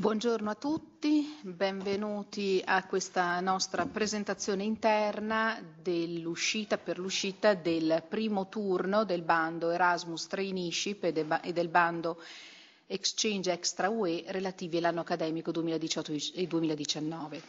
Buongiorno a tutti, benvenuti a questa nostra presentazione interna dell'uscita per l'uscita del primo turno del bando Erasmus Traineeship e del bando Exchange Extra UE relativi all'anno accademico 2018 e 2019.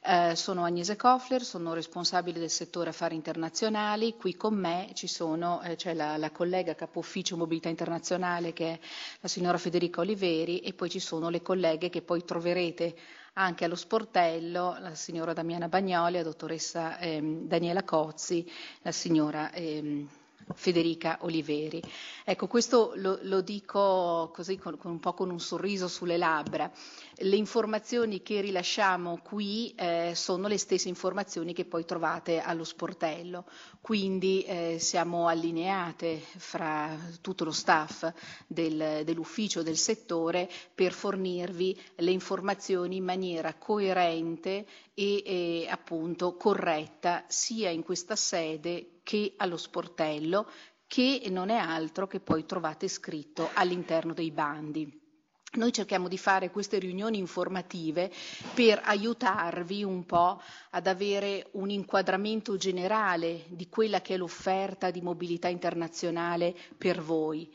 Eh, sono Agnese Koffler, sono responsabile del settore affari internazionali. Qui con me sono, eh, c'è la, la, collega capo ufficio mobilità internazionale che è la signora Federica Oliveri e poi ci sono le colleghe che poi troverete anche allo sportello, la signora Damiana Bagnoli, la dottoressa ehm, Daniela Cozzi, la signora ehm, Federica Oliveri. Ecco, questo lo, lo dico così con, con, un po' con un sorriso sulle labbra. Le informazioni che rilasciamo qui eh, sono le stesse informazioni che poi trovate allo sportello, quindi eh, siamo allineate fra tutto lo staff del, dell'ufficio, del settore, per fornirvi le informazioni in maniera coerente e eh, appunto corretta sia in questa sede che allo sportello che non è altro che poi trovate scritto all'interno dei bandi. Noi cerchiamo di fare queste riunioni informative per aiutarvi un po' ad avere un inquadramento generale di quella che è l'offerta di mobilità internazionale per voi.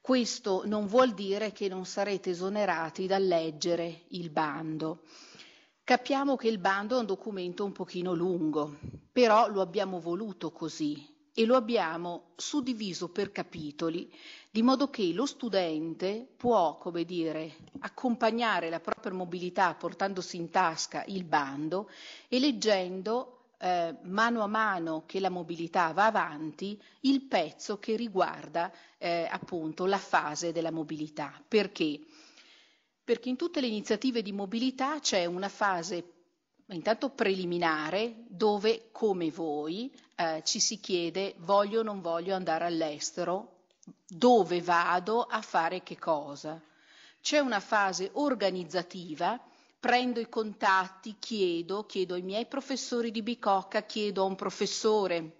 Questo non vuol dire che non sarete esonerati dal leggere il bando. Capiamo che il bando è un documento un pochino lungo, però lo abbiamo voluto così e lo abbiamo suddiviso per capitoli, di modo che lo studente può, come dire, accompagnare la propria mobilità portandosi in tasca il bando e leggendo eh, mano a mano che la mobilità va avanti il pezzo che riguarda eh, appunto la fase della mobilità. Perché? perché in tutte le iniziative di mobilità c'è una fase intanto preliminare dove come voi eh, ci si chiede voglio o non voglio andare all'estero, dove vado a fare che cosa. C'è una fase organizzativa prendo i contatti, chiedo, chiedo ai miei professori di bicocca, chiedo a un professore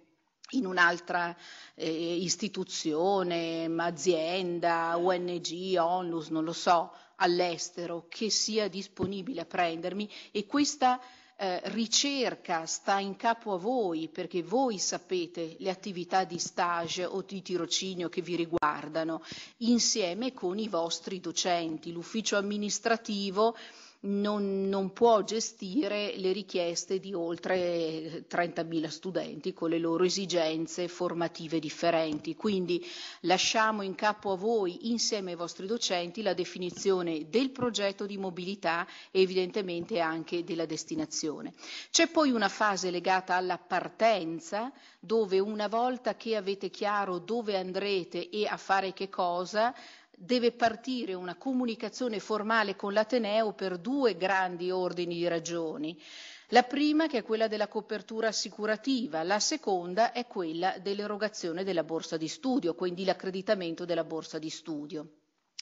in un'altra eh, istituzione, azienda, ONG, onlus, non lo so, all'estero che sia disponibile a prendermi e questa eh, ricerca sta in capo a voi perché voi sapete le attività di stage o di tirocinio che vi riguardano insieme con i vostri docenti. L'ufficio amministrativo non, non può gestire le richieste di oltre 30.000 studenti con le loro esigenze formative differenti. Quindi lasciamo in capo a voi, insieme ai vostri docenti, la definizione del progetto di mobilità e evidentemente anche della destinazione. C'è poi una fase legata alla partenza, dove una volta che avete chiaro dove andrete e a fare che cosa, deve partire una comunicazione formale con l'Ateneo per due grandi ordini di ragioni. La prima che è quella della copertura assicurativa, la seconda è quella dell'erogazione della borsa di studio, quindi l'accreditamento della borsa di studio.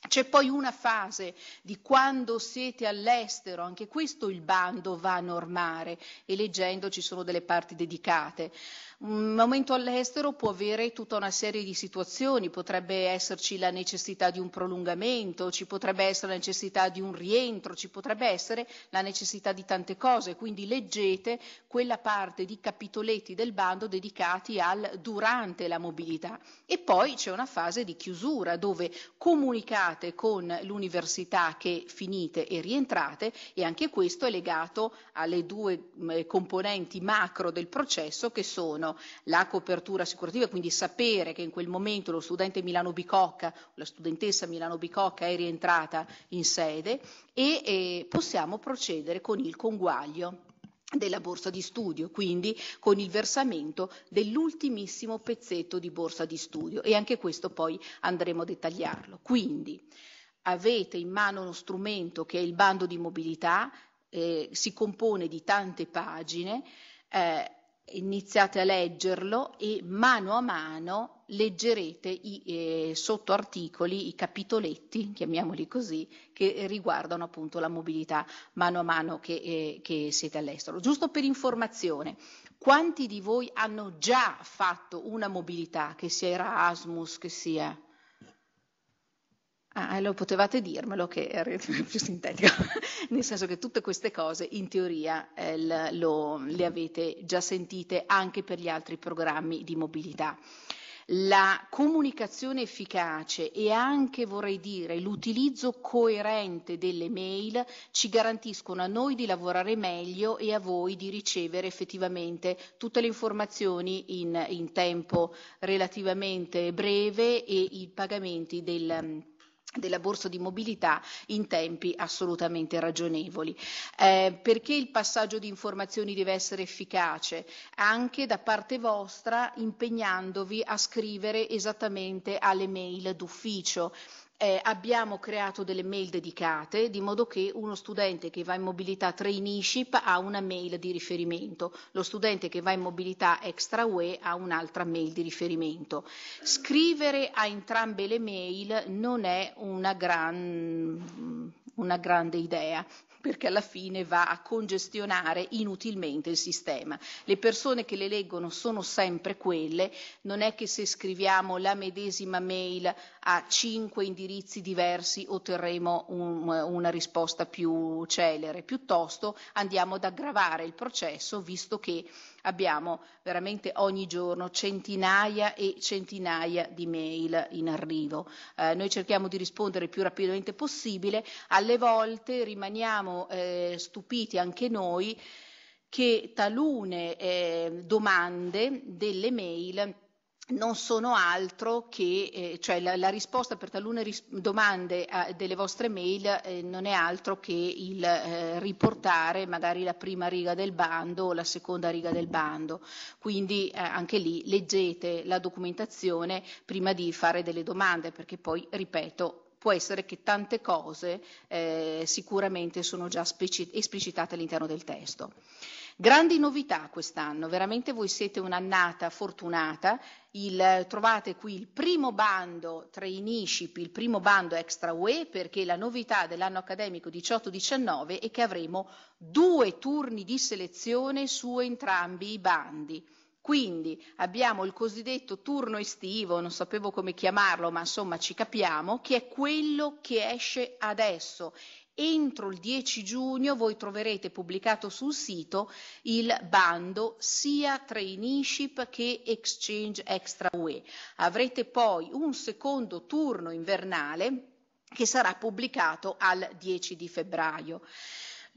C'è poi una fase di quando siete all'estero, anche questo il bando va a normare e leggendo ci sono delle parti dedicate. Un momento all'estero può avere tutta una serie di situazioni, potrebbe esserci la necessità di un prolungamento, ci potrebbe essere la necessità di un rientro, ci potrebbe essere la necessità di tante cose, quindi leggete quella parte di capitoletti del bando dedicati al durante la mobilità. E poi c'è una fase di chiusura dove comunicate con l'università che finite e rientrate e anche questo è legato alle due eh, componenti macro del processo che sono hanno la copertura assicurativa, quindi sapere che in quel momento lo studente Milano Bicocca, la studentessa Milano Bicocca è rientrata in sede e, e possiamo procedere con il conguaglio della borsa di studio, quindi con il versamento dell'ultimissimo pezzetto di borsa di studio e anche questo poi andremo a dettagliarlo. Quindi avete in mano uno strumento che è il bando di mobilità, eh, si compone di tante pagine, eh, iniziate a leggerlo e mano a mano leggerete i eh, sottoarticoli, i capitoletti, chiamiamoli così, che riguardano appunto la mobilità mano a mano che, eh, che siete all'estero. Giusto per informazione, quanti di voi hanno già fatto una mobilità, che sia Erasmus, che sia Ah, eh, lo potevate dirmelo che era più sintetico, nel senso che tutte queste cose in teoria eh, lo, le avete già sentite anche per gli altri programmi di mobilità. La comunicazione efficace e anche, vorrei dire, l'utilizzo coerente delle mail ci garantiscono a noi di lavorare meglio e a voi di ricevere effettivamente tutte le informazioni in, in tempo relativamente breve e i pagamenti del della borsa di mobilità in tempi assolutamente ragionevoli. Eh, perché il passaggio di informazioni deve essere efficace? Anche da parte vostra impegnandovi a scrivere esattamente alle mail d'ufficio. Eh, abbiamo creato delle mail dedicate di modo che uno studente che va in mobilità traineeship ha una mail di riferimento, lo studente che va in mobilità extra UE ha un'altra mail di riferimento. Scrivere a entrambe le mail non è una, gran, una grande idea perché alla fine va a congestionare inutilmente il sistema. Le persone che le leggono sono sempre quelle, non è che se scriviamo la medesima mail a cinque indirizzi diversi otterremo un, una risposta più celere, piuttosto andiamo ad aggravare il processo visto che abbiamo veramente ogni giorno centinaia e centinaia di mail in arrivo. Eh, noi cerchiamo di rispondere il più rapidamente possibile, alle volte rimaniamo eh, stupiti anche noi che talune eh, domande delle mail non sono altro che, eh, cioè la, la, risposta per talune ris- domande a, delle vostre mail eh, non è altro che il eh, riportare magari la prima riga del bando o la seconda riga del bando. Quindi eh, anche lì leggete la documentazione prima di fare delle domande, perché poi, ripeto, può essere che tante cose eh, sicuramente sono già speci- esplicitate all'interno del testo. Grandi novità quest'anno, veramente voi siete un'annata fortunata. Il, trovate qui il primo bando traineeship, il primo bando extra UE perché la novità dell'anno accademico 18-19 è che avremo due turni di selezione su entrambi i bandi. Quindi abbiamo il cosiddetto turno estivo, non sapevo come chiamarlo, ma insomma ci capiamo, che è quello che esce adesso entro il 10 giugno voi troverete pubblicato sul sito il bando sia traineeship che exchange extra UE. Avrete poi un secondo turno invernale che sarà pubblicato al 10 di febbraio.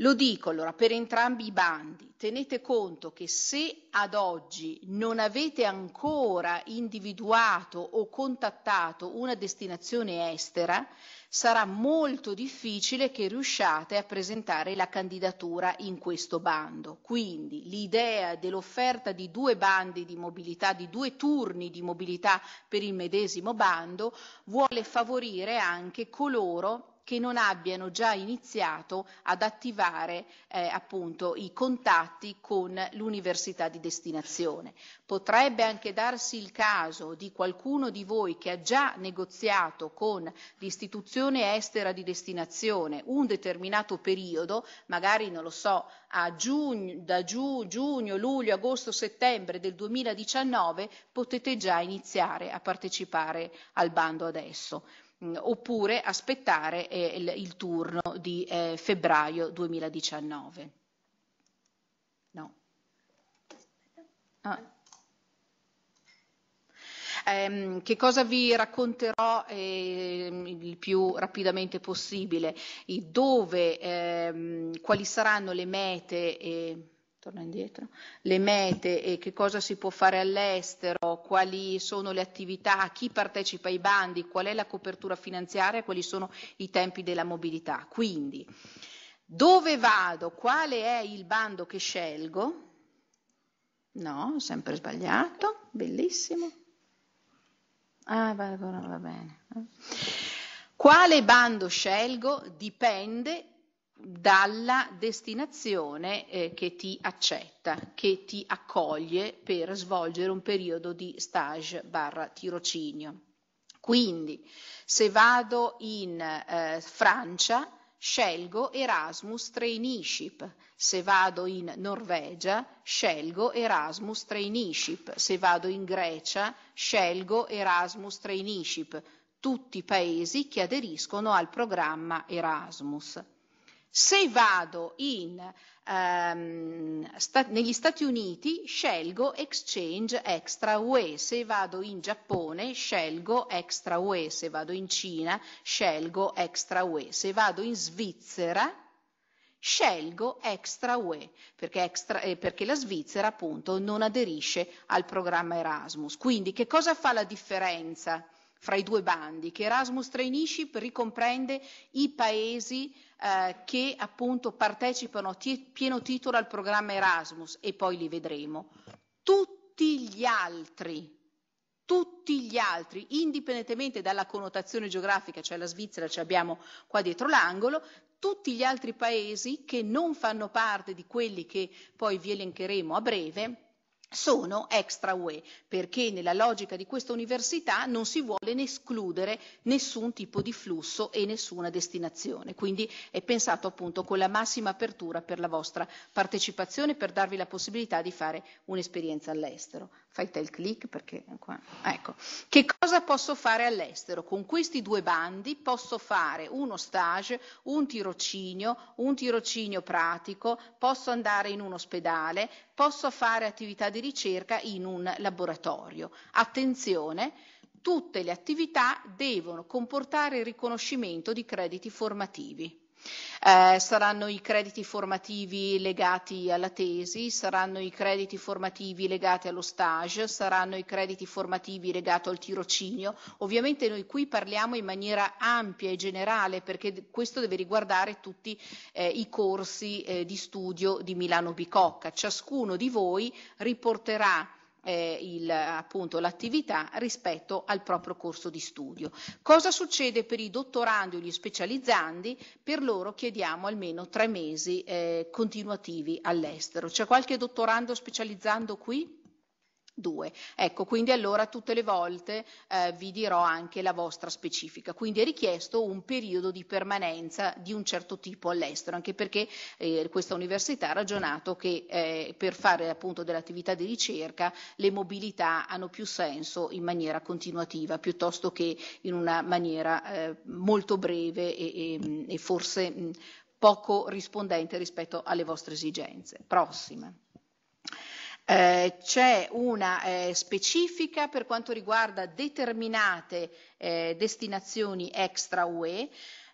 Lo dico allora per entrambi i bandi, tenete conto che se ad oggi non avete ancora individuato o contattato una destinazione estera, sarà molto difficile che riusciate a presentare la candidatura in questo bando. Quindi l'idea dell'offerta di due bandi di mobilità, di due turni di mobilità per il medesimo bando, vuole favorire anche coloro che non abbiano già iniziato ad attivare eh, appunto i contatti con l'università di destinazione. Potrebbe anche darsi il caso di qualcuno di voi che ha già negoziato con l'istituzione estera di destinazione un determinato periodo, magari non lo so, a giugno, da giu, giugno, luglio, agosto, settembre del 2019 potete già iniziare a partecipare al bando adesso. Mm, oppure aspettare eh, il, turno di eh, febbraio 2019. No. Ah. Eh, che cosa vi racconterò eh, il più rapidamente possibile? Dove, ehm, quali saranno le mete? torno indietro, le mete e che cosa si può fare all'estero, quali sono le attività, chi partecipa ai bandi, qual è la copertura finanziaria, quali sono i tempi della mobilità. Quindi, dove vado? quale è il bando che scelgo? No, sempre sbagliato, bellissimo. Ah, va, va bene. Quale bando scelgo dipende dalla destinazione eh, che ti accetta, che ti accoglie per svolgere un periodo di stage barra tirocinio. Quindi, se vado in eh, Francia, scelgo Erasmus Traineeship. Se vado in Norvegia, scelgo Erasmus Traineeship. Se vado in Grecia, scelgo Erasmus Traineeship. Tutti paesi che aderiscono al programma Erasmus. Se vado in, ehm, sta- negli Stati Uniti scelgo Exchange Extra UE, se vado in Giappone scelgo Extra UE, se vado in Cina scelgo Extra UE, se vado in Svizzera scelgo Extra UE perché, extra, eh, perché, la Svizzera appunto non aderisce al programma Erasmus. Quindi che cosa fa la differenza? fra i due bandi, che Erasmus Traineeship ricomprende i paesi eh, che appunto partecipano a t- pieno titolo al programma Erasmus e poi li vedremo. Tutti gli altri, tutti gli altri, indipendentemente dalla connotazione geografica, cioè la Svizzera ci abbiamo qua dietro l'angolo, tutti gli altri paesi che non fanno parte di quelli che poi vi elencheremo a breve, sono extra UE perché nella logica di questa università non si vuole escludere nessun tipo di flusso e nessuna destinazione. Quindi è pensato appunto con la massima apertura per la vostra partecipazione per darvi la possibilità di fare un'esperienza all'estero fai te il click perché qua, ecco. Che cosa posso fare all'estero? Con questi due bandi posso fare uno stage, un tirocinio, un tirocinio pratico, posso andare in un ospedale, posso fare attività di ricerca in un laboratorio. Attenzione, tutte le attività devono comportare il riconoscimento di crediti formativi. Eh, saranno i crediti formativi legati alla tesi, saranno i crediti formativi legati allo stage, saranno i crediti formativi legati al tirocinio. Ovviamente noi qui parliamo in maniera ampia e generale perché questo deve riguardare tutti eh, i corsi eh, di studio di Milano Bicocca. Ciascuno di voi riporterà eh, il, appunto, l'attività rispetto al proprio corso di studio. Cosa succede per i dottorandi o gli specializzandi? Per loro chiediamo almeno tre mesi eh, continuativi all'estero. C'è qualche dottorando specializzando qui? due. Ecco, quindi allora tutte le volte eh, vi dirò anche la vostra specifica. Quindi è richiesto un periodo di permanenza di un certo tipo all'estero, anche perché eh, questa università ha ragionato che eh, per fare appunto dell'attività di ricerca le mobilità hanno più senso in maniera continuativa piuttosto che in una maniera eh, molto breve e, e, e forse mh, poco rispondente rispetto alle vostre esigenze. Prossima. Eh, c'è una eh, specifica per quanto riguarda determinate eh, destinazioni extra UE,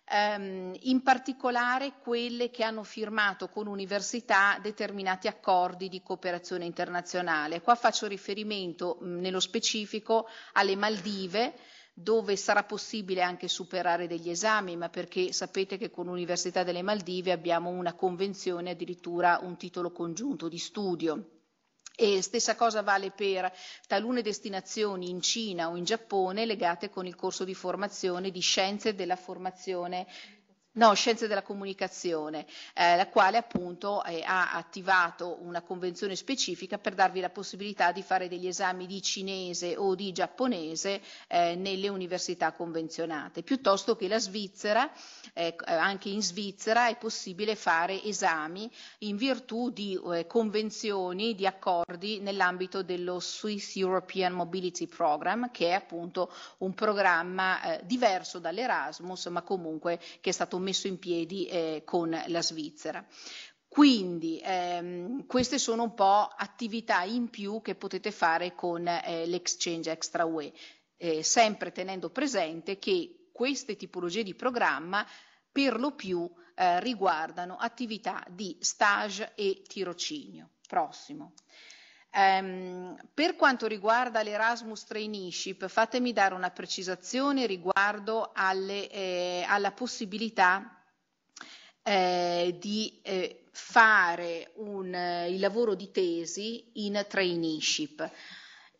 ehm, in particolare quelle che hanno firmato con università determinati accordi di cooperazione internazionale. Qua faccio riferimento mh, mm, nello specifico alle Maldive, dove sarà possibile anche superare degli esami, ma perché sapete che con l'Università delle Maldive abbiamo una convenzione, addirittura un titolo congiunto di studio. E stessa cosa vale per talune destinazioni in Cina o in Giappone legate con il corso di formazione di scienze della formazione No, Scienze della Comunicazione, eh, la quale appunto eh, ha attivato una convenzione specifica per darvi la possibilità di fare degli esami di cinese o di giapponese eh, nelle università convenzionate, piuttosto che la Svizzera, eh, eh, anche in Svizzera è possibile fare esami in virtù di eh, convenzioni, di accordi nell'ambito dello Swiss European Mobility Program, che è appunto un programma diverso dall'Erasmus, ma comunque che è stato messo in piedi eh, con la Svizzera. Quindi ehm, queste sono un po' attività in più che potete fare con eh, l'exchange extra UE, eh, sempre tenendo presente che queste tipologie di programma per lo più eh, riguardano attività di stage e tirocinio. Prossimo. Ehm, per quanto riguarda l'Erasmus Traineeship, fatemi dare una precisazione riguardo alle, eh, alla possibilità eh, di eh, fare un, eh, il lavoro di tesi in traineeship.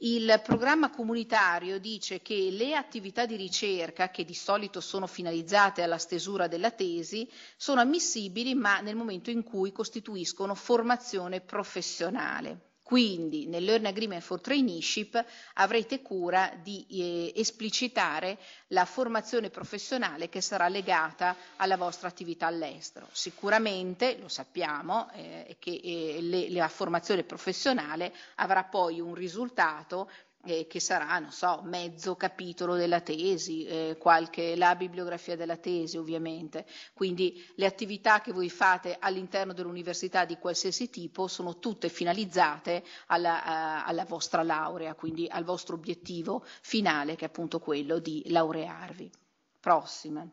Il programma comunitario dice che le attività di ricerca, che di solito sono finalizzate alla stesura della tesi, sono ammissibili ma nel momento in cui costituiscono formazione professionale. Quindi nel Learn Agreement for Traineeship avrete cura di eh, esplicitare la formazione professionale che sarà legata alla vostra attività all'estero. Sicuramente, lo sappiamo, eh, che eh, le, la formazione professionale avrà poi un risultato eh, che sarà, non so, mezzo capitolo della tesi, eh, qualche, la bibliografia della tesi ovviamente. Quindi le attività che voi fate all'interno dell'università di qualsiasi tipo sono tutte finalizzate alla, a, alla vostra laurea, quindi al vostro obiettivo finale che è appunto quello di laurearvi. Prossima.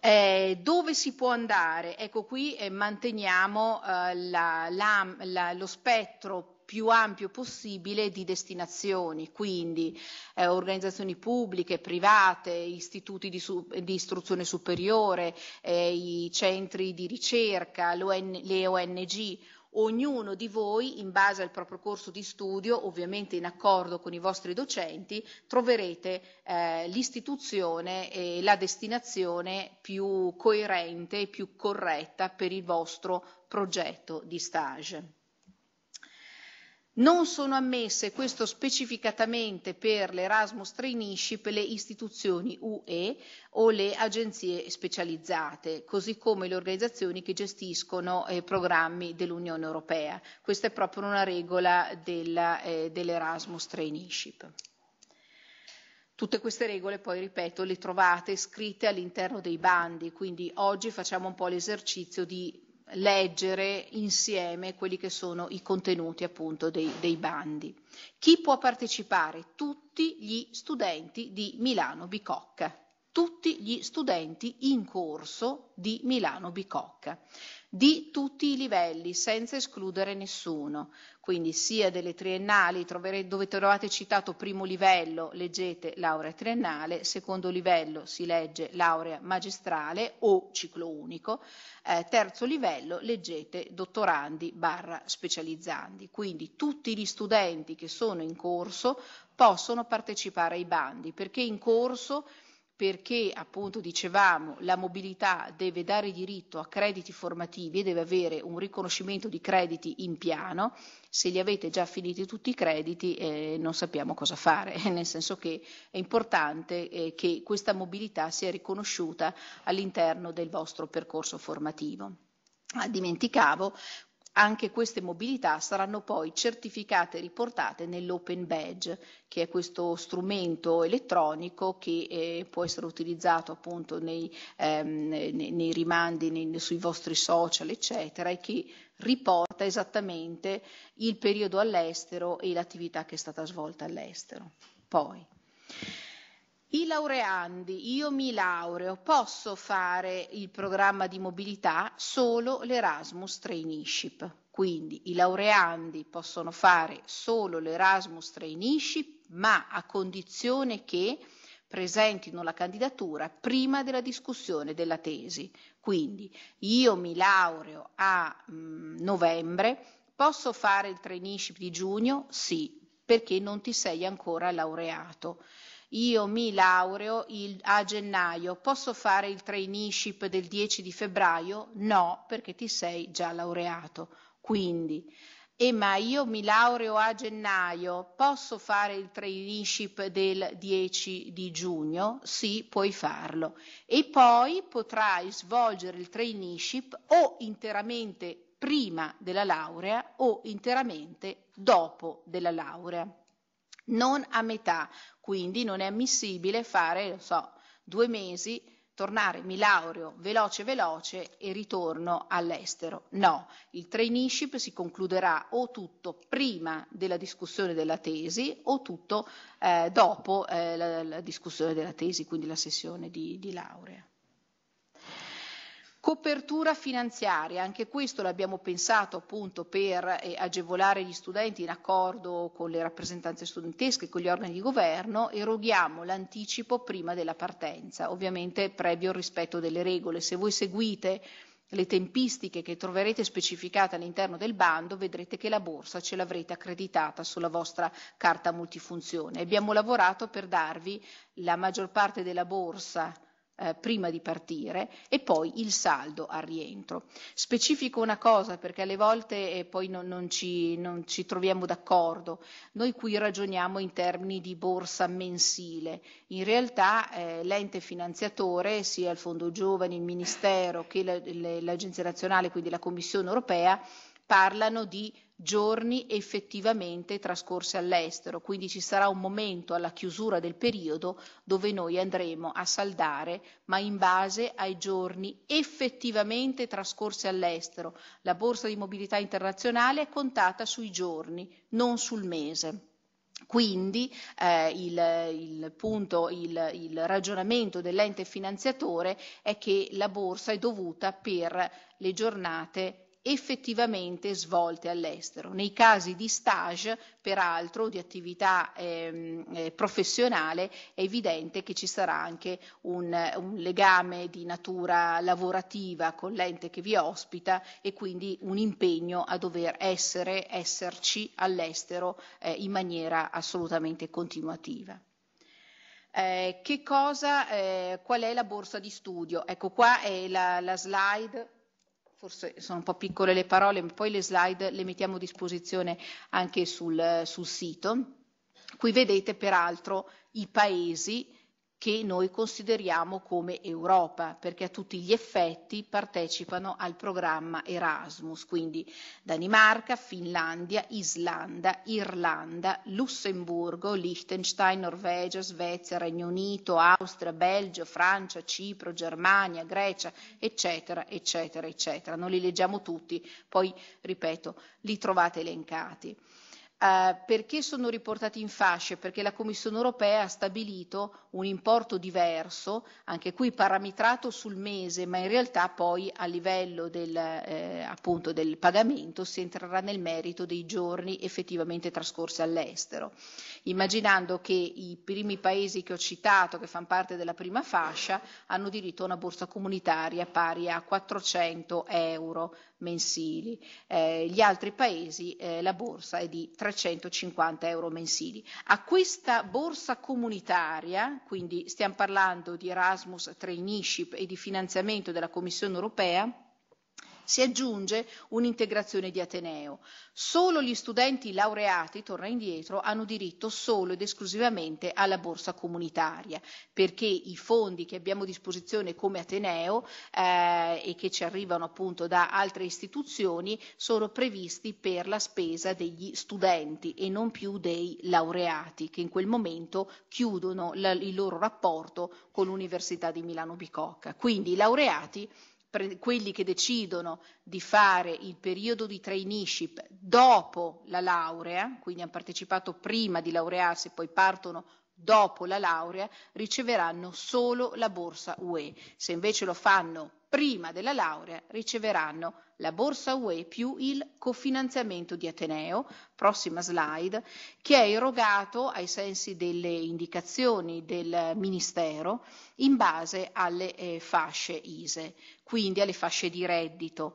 Eh, dove si può andare? Ecco qui eh, manteniamo eh, la, la, la, lo spettro più ampio possibile di destinazioni, quindi eh, organizzazioni pubbliche, private, istituti di, su, di istruzione superiore, eh, i centri di ricerca, le ONG. Ognuno di voi, in base al proprio corso di studio, ovviamente in accordo con i vostri docenti, troverete eh, l'istituzione e la destinazione più coerente e più corretta per il vostro progetto di stage. Non sono ammesse, questo specificatamente per l'Erasmus Traineeship, le istituzioni UE o le agenzie specializzate, così come le organizzazioni che gestiscono eh, programmi dell'Unione Europea. Questa è proprio una regola della, eh, dell'Erasmus Traineeship. Tutte queste regole, poi ripeto, le trovate scritte all'interno dei bandi, quindi oggi facciamo un po' l'esercizio di leggere insieme quelli che sono i contenuti appunto dei, dei bandi. Chi può partecipare? Tutti gli studenti di Milano Bicocca tutti gli studenti in corso di Milano Bicocca di tutti i livelli, senza escludere nessuno. Quindi sia delle triennali, dove trovate citato primo livello, leggete laurea triennale, secondo livello si legge laurea magistrale o ciclo unico, eh, terzo livello leggete dottorandi barra specializzandi. Quindi tutti gli studenti che sono in corso possono partecipare ai bandi perché in corso perché appunto dicevamo la mobilità deve dare diritto a crediti formativi e deve avere un riconoscimento di crediti in piano, se li avete già finiti tutti i crediti eh, non sappiamo cosa fare, nel senso che è importante eh, che questa mobilità sia riconosciuta all'interno del vostro percorso formativo. Ah, dimenticavo anche queste mobilità saranno poi certificate e riportate nell'Open Badge, che è questo strumento elettronico che eh, può essere utilizzato appunto nei, ehm, nei, nei rimandi nei, sui vostri social, eccetera, e che riporta esattamente il periodo all'estero e l'attività che è stata svolta all'estero. Poi. I laureandi, io mi laureo, posso fare il programma di mobilità solo l'Erasmus Traineeship. Quindi i laureandi possono fare solo l'Erasmus Traineeship, ma a condizione che presentino la candidatura prima della discussione della tesi. Quindi io mi laureo a mh, mm, novembre, posso fare il traineeship di giugno? Sì, perché non ti sei ancora laureato io mi laureo il, a gennaio, posso fare il traineeship del 10 di febbraio? No, perché ti sei già laureato. Quindi, eh, ma io mi laureo a gennaio, posso fare il traineeship del 10 di giugno? Sì, puoi farlo. E poi potrai svolgere il traineeship o interamente prima della laurea o interamente dopo della laurea non a metà, quindi non è ammissibile fare, non so, due mesi, tornare, mi laureo veloce veloce e ritorno all'estero. No, il traineeship si concluderà o tutto prima della discussione della tesi o tutto eh, dopo eh, la, la, discussione della tesi, quindi la sessione di, di laurea. Copertura finanziaria, anche questo l'abbiamo pensato appunto per eh, agevolare gli studenti in accordo con le rappresentanze studentesche, con gli organi di governo, eroghiamo l'anticipo prima della partenza, ovviamente previo rispetto delle regole. Se voi seguite le tempistiche che troverete specificate all'interno del bando, vedrete che la borsa ce l'avrete accreditata sulla vostra carta multifunzione. Abbiamo lavorato per darvi la maggior parte della borsa eh, prima di partire e poi il saldo al rientro. Specifico una cosa perché alle volte eh, poi non, non, ci, non ci troviamo d'accordo, noi qui ragioniamo in termini di borsa mensile, in realtà eh, l'ente finanziatore, sia il Fondo Giovani, il Ministero che la, l'Agenzia Nazionale, quindi la Commissione Europea, parlano di giorni effettivamente trascorsi all'estero, quindi ci sarà un momento alla chiusura del periodo dove noi andremo a saldare, ma in base ai giorni effettivamente trascorsi all'estero. La borsa di mobilità internazionale è contata sui giorni, non sul mese. Quindi eh, il, il, punto, il, il ragionamento dell'ente finanziatore è che la borsa è dovuta per le giornate effettivamente svolte all'estero. Nei casi di stage, peraltro, di attività ehm, eh, professionale, è evidente che ci sarà anche un, un legame di natura lavorativa con l'ente che vi ospita e quindi un impegno a dover essere, esserci all'estero eh, in maniera assolutamente continuativa. Eh, cosa, eh, qual è la borsa di studio? Ecco qua è la, la slide forse sono un po' piccole le parole, ma poi le slide le mettiamo a disposizione anche sul, sul sito. Qui vedete peraltro i paesi che noi consideriamo come Europa, perché a tutti gli effetti partecipano al programma Erasmus, quindi Danimarca, Finlandia, Islanda, Irlanda, Lussemburgo, Liechtenstein, Norvegia, Svezia, Regno Unito, Austria, Belgio, Francia, Cipro, Germania, Grecia, eccetera, eccetera, eccetera. Non li leggiamo tutti, poi ripeto, li trovate elencati. Eh, perché sono riportati in fasce? Perché la Commissione europea ha stabilito un importo diverso, anche qui parametrato sul mese, ma in realtà poi a livello del, eh, del pagamento si entrerà nel merito dei giorni effettivamente trascorsi all'estero, immaginando che i primi paesi che ho citato, che fanno parte della prima fascia, hanno diritto a una borsa comunitaria pari a 400 euro mensili, eh, gli altri paesi eh, la borsa è di 300 350 euro mensili. A questa borsa comunitaria, quindi stiamo parlando di Erasmus Traineeship e di finanziamento della Commissione europea, si aggiunge un'integrazione di Ateneo. Solo gli studenti laureati, torna indietro, hanno diritto solo ed esclusivamente alla borsa comunitaria, perché i fondi che abbiamo a disposizione come Ateneo eh, e che ci arrivano appunto da altre istituzioni sono previsti per la spesa degli studenti e non più dei laureati, che in quel momento chiudono la, il loro rapporto con l'Università di Milano Bicocca. Quindi i laureati pre- quelli che decidono di fare il periodo di traineeship dopo la laurea, quindi hanno partecipato prima di laurearsi, e poi partono dopo la laurea, riceveranno solo la borsa UE. Se invece lo fanno prima della laurea riceveranno la borsa UE più il cofinanziamento di Ateneo, prossima slide, che è erogato ai sensi delle indicazioni del Ministero in base alle eh, fasce ISE, quindi alle fasce di reddito.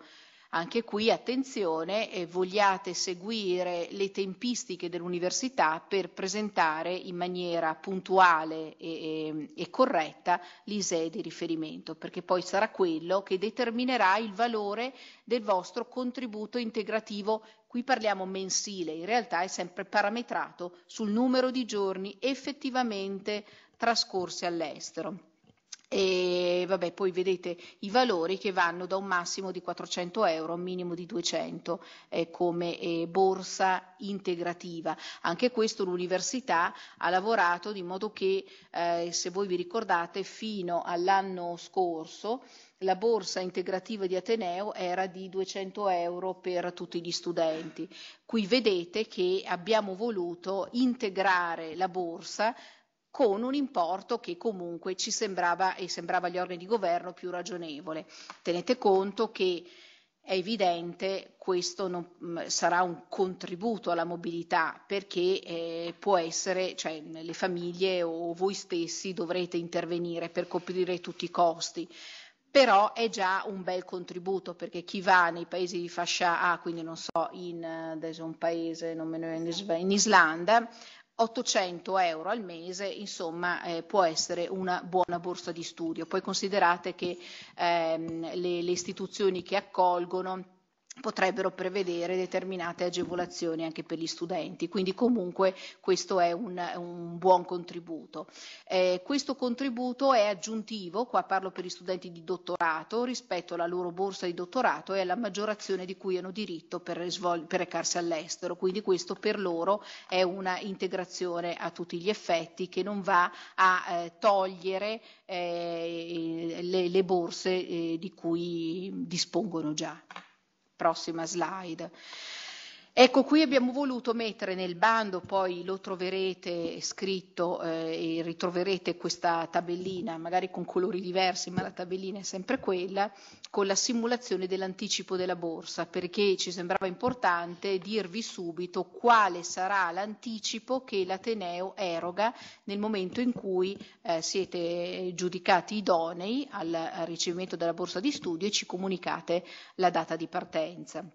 Anche qui attenzione, eh, vogliate seguire le tempistiche dell'università per presentare in maniera puntuale e, e, e corretta l'ISEE di riferimento, perché poi sarà quello che determinerà il valore del vostro contributo integrativo qui parliamo mensile, in realtà è sempre parametrato sul numero di giorni effettivamente trascorsi all'estero e vabbè, poi vedete i valori che vanno da un massimo di 400 euro a un minimo di 200 eh, come eh, borsa integrativa. Anche questo l'università ha lavorato di modo che, eh, se voi vi ricordate, fino all'anno scorso la borsa integrativa di Ateneo era di 200 euro per tutti gli studenti. Qui vedete che abbiamo voluto integrare la borsa con un importo che comunque ci sembrava e sembrava agli organi di governo più ragionevole. Tenete conto che è evidente questo non, mm, sarà un contributo alla mobilità perché eh, può essere, cioè le famiglie o voi stessi dovrete intervenire per coprire tutti i costi però è già un bel contributo perché chi va nei paesi di fascia A, quindi non so, in eh, un paese, non me in Islanda, 800 euro al mese, insomma, eh, può essere una buona borsa di studio. Poi considerate che ehm, le, le istituzioni che accolgono potrebbero prevedere determinate agevolazioni anche per gli studenti, quindi comunque questo è un, un buon contributo. Eh, questo contributo è aggiuntivo, qua parlo per gli studenti di dottorato, rispetto alla loro borsa di dottorato e alla maggiorazione di cui hanno diritto per, risvol- per recarsi all'estero, quindi questo per loro è una integrazione a tutti gli effetti che non va a eh, togliere eh, le, le, borse eh, di cui dispongono già prossima slide. Ecco, qui abbiamo voluto mettere nel bando, poi lo troverete scritto eh, e ritroverete questa tabellina, magari con colori diversi, ma la tabellina è sempre quella, con la simulazione dell'anticipo della borsa, perché ci sembrava importante dirvi subito quale sarà l'anticipo che l'Ateneo eroga nel momento in cui eh, siete giudicati idonei al, al ricevimento della borsa di studio e ci comunicate la data di partenza.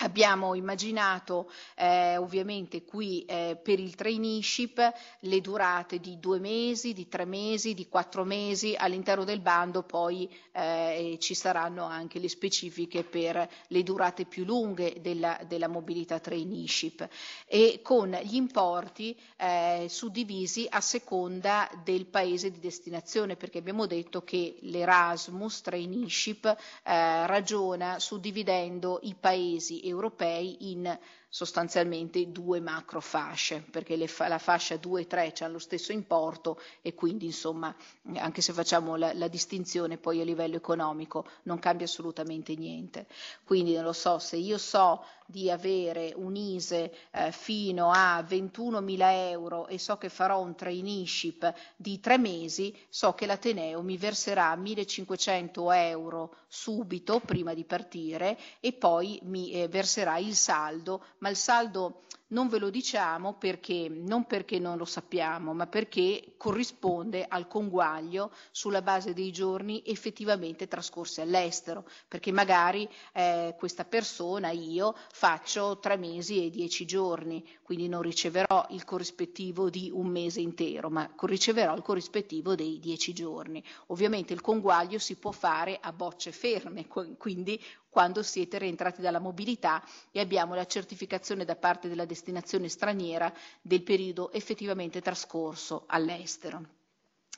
Abbiamo immaginato eh, ovviamente qui eh, per il traineeship le durate di due mesi, di tre mesi, di quattro mesi, all'interno del bando poi eh, ci saranno anche le specifiche per le durate più lunghe della, della mobilità traineeship e con gli importi eh, suddivisi a seconda del paese di destinazione perché abbiamo detto che l'Erasmus traineeship eh, ragiona suddividendo i paesi europei in sostanzialmente due macro fasce, perché fa- la fascia 2 e 3 hanno lo stesso importo e quindi insomma anche se facciamo la, la, distinzione poi a livello economico non cambia assolutamente niente. Quindi non lo so se io so di avere un ISE eh, fino a 21.000 euro e so che farò un traineeship di tre mesi, so che l'Ateneo mi verserà 1.500 euro subito prima di partire e poi mi eh, verserà il saldo ma il saldo non ve lo diciamo perché, non perché non lo sappiamo, ma perché corrisponde al conguaglio sulla base dei giorni effettivamente trascorsi all'estero, perché magari eh, questa persona, io, faccio tre mesi e dieci giorni, quindi non riceverò il corrispettivo di un mese intero, ma riceverò il corrispettivo dei dieci giorni. Ovviamente il conguaglio si può fare a bocce ferme, quindi quando siete rientrati dalla mobilità e abbiamo la certificazione da parte della destinazione straniera del periodo effettivamente trascorso all'estero.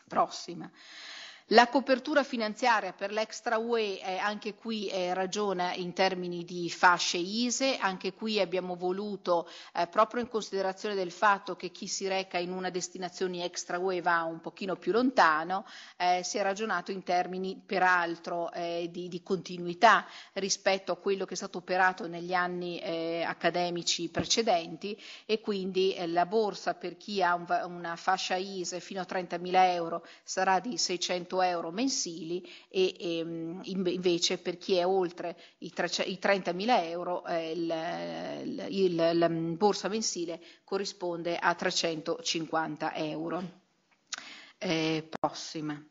Prossima. La copertura finanziaria per l'extra UE eh, anche qui eh, ragiona in termini di fasce ISE, anche qui abbiamo voluto eh, proprio in considerazione del fatto che chi si reca in una destinazione extra UE va un pochino più lontano, eh, si è ragionato in termini peraltro eh, di, di, continuità rispetto a quello che è stato operato negli anni eh, accademici precedenti e quindi la borsa per chi ha un, una fascia ISE fino a 30.000 euro sarà di 600 euro euro mensili e, ehm, e invece per chi è oltre i, 30.000 euro eh, il, il, il, mm, borsa mensile corrisponde a 350 euro. Eh, prossima.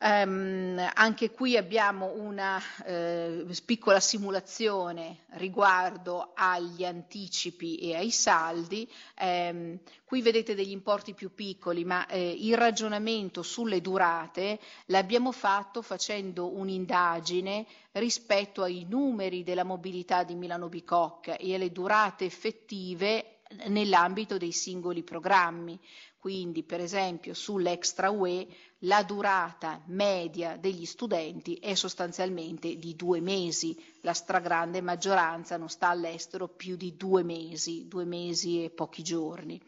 Um, anche qui abbiamo una eh, piccola simulazione riguardo agli anticipi e ai saldi. Um, qui vedete degli importi più piccoli, ma eh, il ragionamento sulle durate l'abbiamo fatto facendo un'indagine rispetto ai numeri della mobilità di Milano Bicocca e alle durate effettive nell'ambito dei singoli programmi quindi per esempio sull'extra UE la durata media degli studenti è sostanzialmente di due mesi, la stragrande maggioranza non sta all'estero più di due mesi, due mesi e pochi giorni.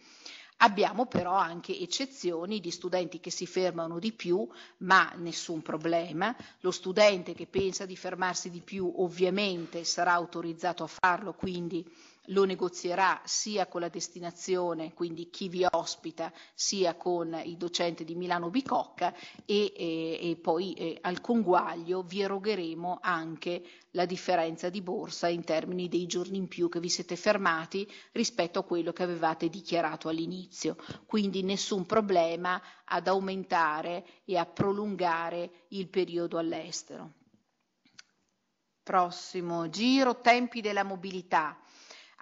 Abbiamo però anche eccezioni di studenti che si fermano di più, ma nessun problema. Lo studente che pensa di fermarsi di più ovviamente sarà autorizzato a farlo, quindi lo negozierà sia con la destinazione, quindi chi vi ospita, sia con il docente di Milano Bicocca e, e, e poi eh, al conguaglio vi erogheremo anche la differenza di borsa in termini dei giorni in più che vi siete fermati rispetto a quello che avevate dichiarato all'inizio. Quindi nessun problema ad aumentare e a prolungare il periodo all'estero. Prossimo giro, tempi della mobilità.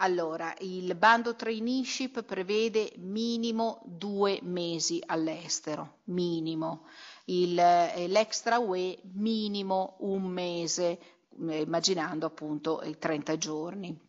Allora, il bando traineeship prevede minimo due mesi all'estero, minimo. Il, eh, l'extra UE minimo un mese, eh, immaginando appunto i 30 giorni.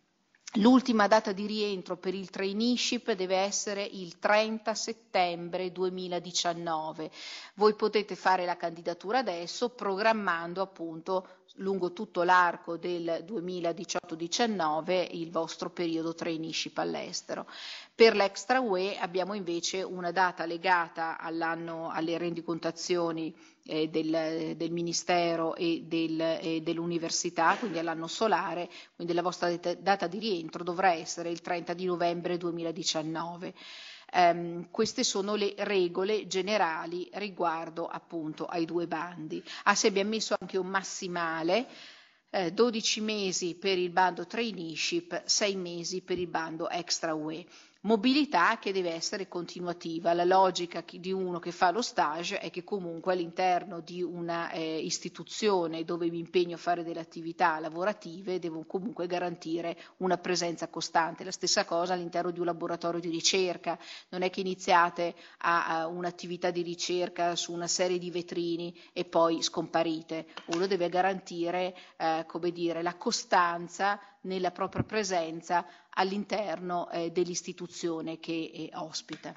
L'ultima data di rientro per il traineeship deve essere il 30 settembre 2019. Voi potete fare la candidatura adesso programmando appunto lungo tutto l'arco del 2018-19 il vostro periodo traineeship all'estero. Per l'extra UE abbiamo invece una data legata alle rendicontazioni eh, del, del, Ministero e, del, eh, dell'Università, quindi all'anno solare, quindi la vostra data di rientro dovrà essere il 30 di novembre 2019. Um, ehm, queste sono le regole generali riguardo appunto ai due bandi. Ah, se abbiamo messo anche un massimale, eh, 12 mesi per il bando traineeship, 6 mesi per il bando extra UE mobilità che deve essere continuativa. La logica di uno che fa lo stage è che comunque all'interno di una eh, istituzione dove mi impegno a fare delle attività lavorative devo comunque garantire una presenza costante. La stessa cosa all'interno di un laboratorio di ricerca. Non è che iniziate a, a un'attività di ricerca su una serie di vetrini e poi scomparite. Uno deve garantire eh, dire, la costanza nella propria presenza all'interno eh, dell'istituzione che eh, ospita.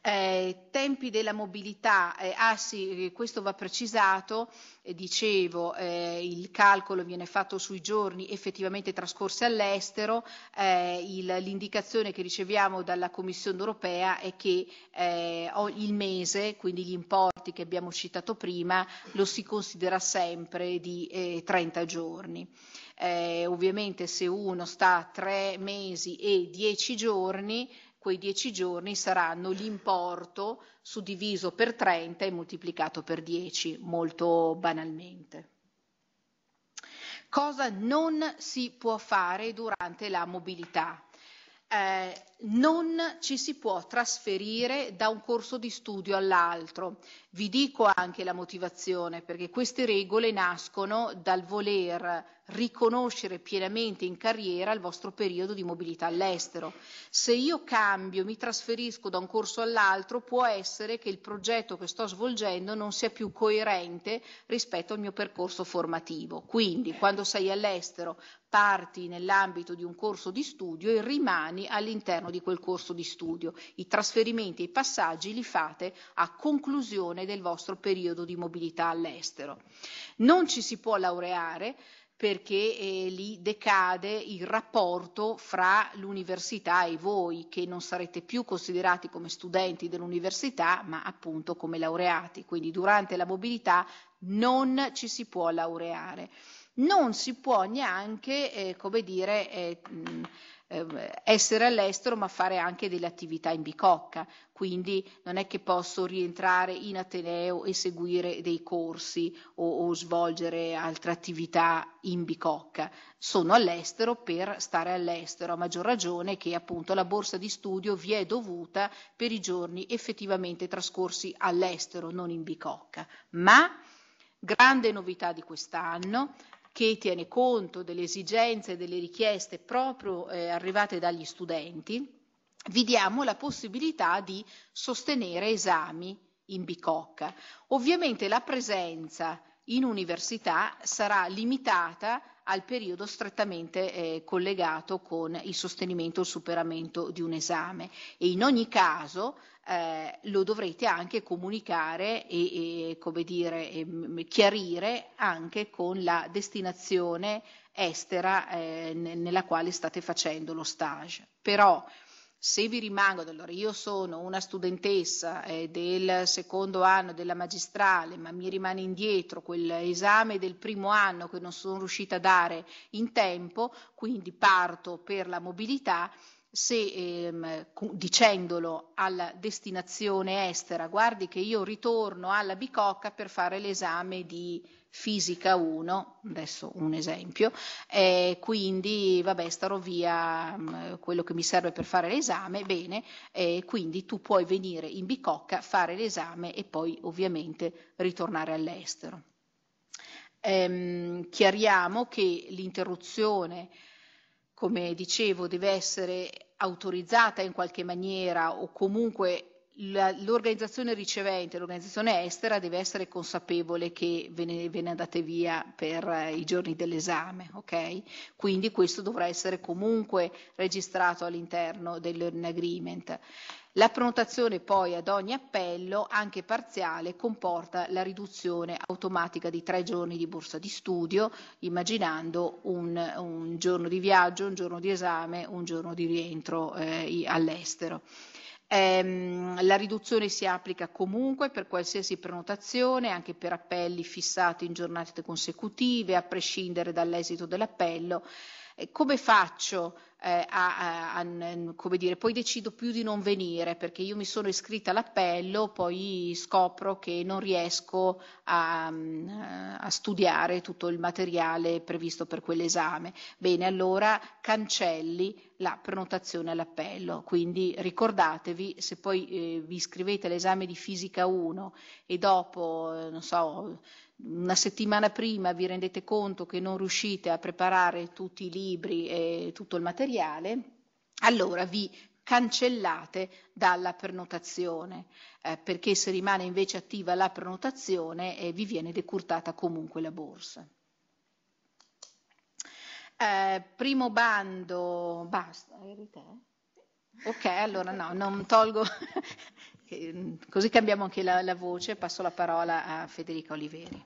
Eh, tempi della mobilità, eh, ah sì, eh, questo va precisato, eh, dicevo, eh, il calcolo viene fatto sui giorni effettivamente trascorsi all'estero, eh, il, l'indicazione che riceviamo dalla Commissione europea è che il mese, quindi gli importi rapporti che abbiamo citato prima lo si considera sempre di eh, 30 giorni. Eh, ovviamente se uno sta 3 mesi e 10 giorni, quei 10 giorni saranno l'importo suddiviso per 30 e moltiplicato per 10, molto banalmente cosa non si può fare durante la mobilità eh, non ci si può trasferire da un corso di studio all'altro. Vi dico anche la motivazione, perché queste regole nascono dal voler riconoscere pienamente in carriera il vostro periodo di mobilità all'estero. Se io cambio, mi trasferisco da un corso all'altro, può essere che il progetto che sto svolgendo non sia più coerente rispetto al mio percorso formativo. Quindi, quando sei all'estero, parti nell'ambito di un corso di studio e rimani all'interno di quel corso di studio. I trasferimenti e i passaggi li fate a conclusione del vostro periodo di mobilità all'estero. Non ci si può laureare perché eh, lì decade il rapporto fra l'università e voi, che non sarete più considerati come studenti dell'università, ma appunto come laureati. Quindi durante la mobilità non ci si può laureare non si può neanche, eh, come dire, eh, mh, mm, eh, essere all'estero ma fare anche delle attività in bicocca, quindi non è che posso rientrare in Ateneo e seguire dei corsi o, o svolgere altre attività in bicocca, sono all'estero per stare all'estero, a maggior ragione che appunto la borsa di studio vi è dovuta per i giorni effettivamente trascorsi all'estero, non in bicocca, ma grande novità di quest'anno, che tiene conto delle esigenze e delle richieste proprio eh, arrivate dagli studenti, vi diamo la possibilità di sostenere esami in bicocca. Ovviamente la presenza in università sarà limitata al periodo strettamente eh, collegato con il sostenimento o il superamento di un esame e in ogni caso eh, lo dovrete anche comunicare e, e come dire, e chiarire anche con la destinazione estera eh, nella quale state facendo lo stage. Però se vi rimangono, allora io sono una studentessa eh, del secondo anno della magistrale, ma mi rimane indietro quell'esame del primo anno che non sono riuscita a dare in tempo, quindi parto per la mobilità se ehm, dicendolo alla destinazione estera, guardi che io ritorno alla Bicocca per fare l'esame di fisica 1, adesso un esempio, eh, quindi vabbè starò via mm, quello che mi serve per fare l'esame, bene, eh, quindi tu puoi venire in bicocca, fare l'esame e poi ovviamente ritornare all'estero. Ehm, chiariamo che l'interruzione, come dicevo, deve essere autorizzata in qualche maniera o comunque l'organizzazione ricevente, l'organizzazione estera deve essere consapevole che ve ne, ve ne andate via per eh, i giorni dell'esame, ok? Quindi questo dovrà essere comunque registrato all'interno del learning agreement. La prenotazione poi ad ogni appello, anche parziale, comporta la riduzione automatica di tre giorni di borsa di studio, immaginando un, un giorno di viaggio, un giorno di esame, un giorno di rientro eh, all'estero. Ehm, la riduzione si applica comunque per qualsiasi prenotazione, anche per appelli fissati in giornate consecutive, a prescindere dall'esito dell'appello. E come faccio eh, a, a, come dire, poi decido più di non venire perché io mi sono iscritta all'appello, poi scopro che non riesco a, mm, a studiare tutto il materiale previsto per quell'esame. Bene, allora cancelli la prenotazione all'appello. Quindi ricordatevi, se poi eh, vi iscrivete all'esame di fisica 1 e dopo, eh, non so, una settimana prima vi rendete conto che non riuscite a preparare tutti i libri e tutto il materiale, allora vi cancellate dalla prenotazione, eh, perché se rimane invece attiva la prenotazione eh, vi viene decurtata comunque la borsa. Eh, primo bando, basta, eri te? Ok, allora no, non tolgo Mm, così cambiamo anche la, la voce, passo la parola a Federica Oliveri.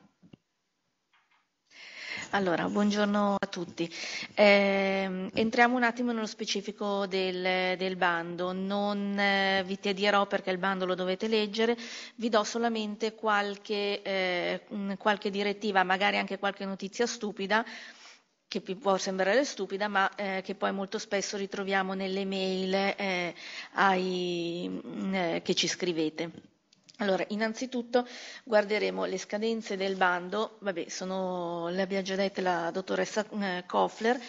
Allora, buongiorno a tutti. Eh, entriamo un attimo nello specifico del, del bando. Non eh, vi tedierò perché il bando lo dovete leggere, vi do solamente qualche, eh, qualche direttiva, magari anche qualche notizia stupida che può sembrare stupida, ma eh, che poi molto spesso ritroviamo nelle mail eh, ai, mm, eh, che ci scrivete. Allora, innanzitutto guarderemo le scadenze del bando, vabbè, sono, le abbia già dette la dottoressa eh, Koffler,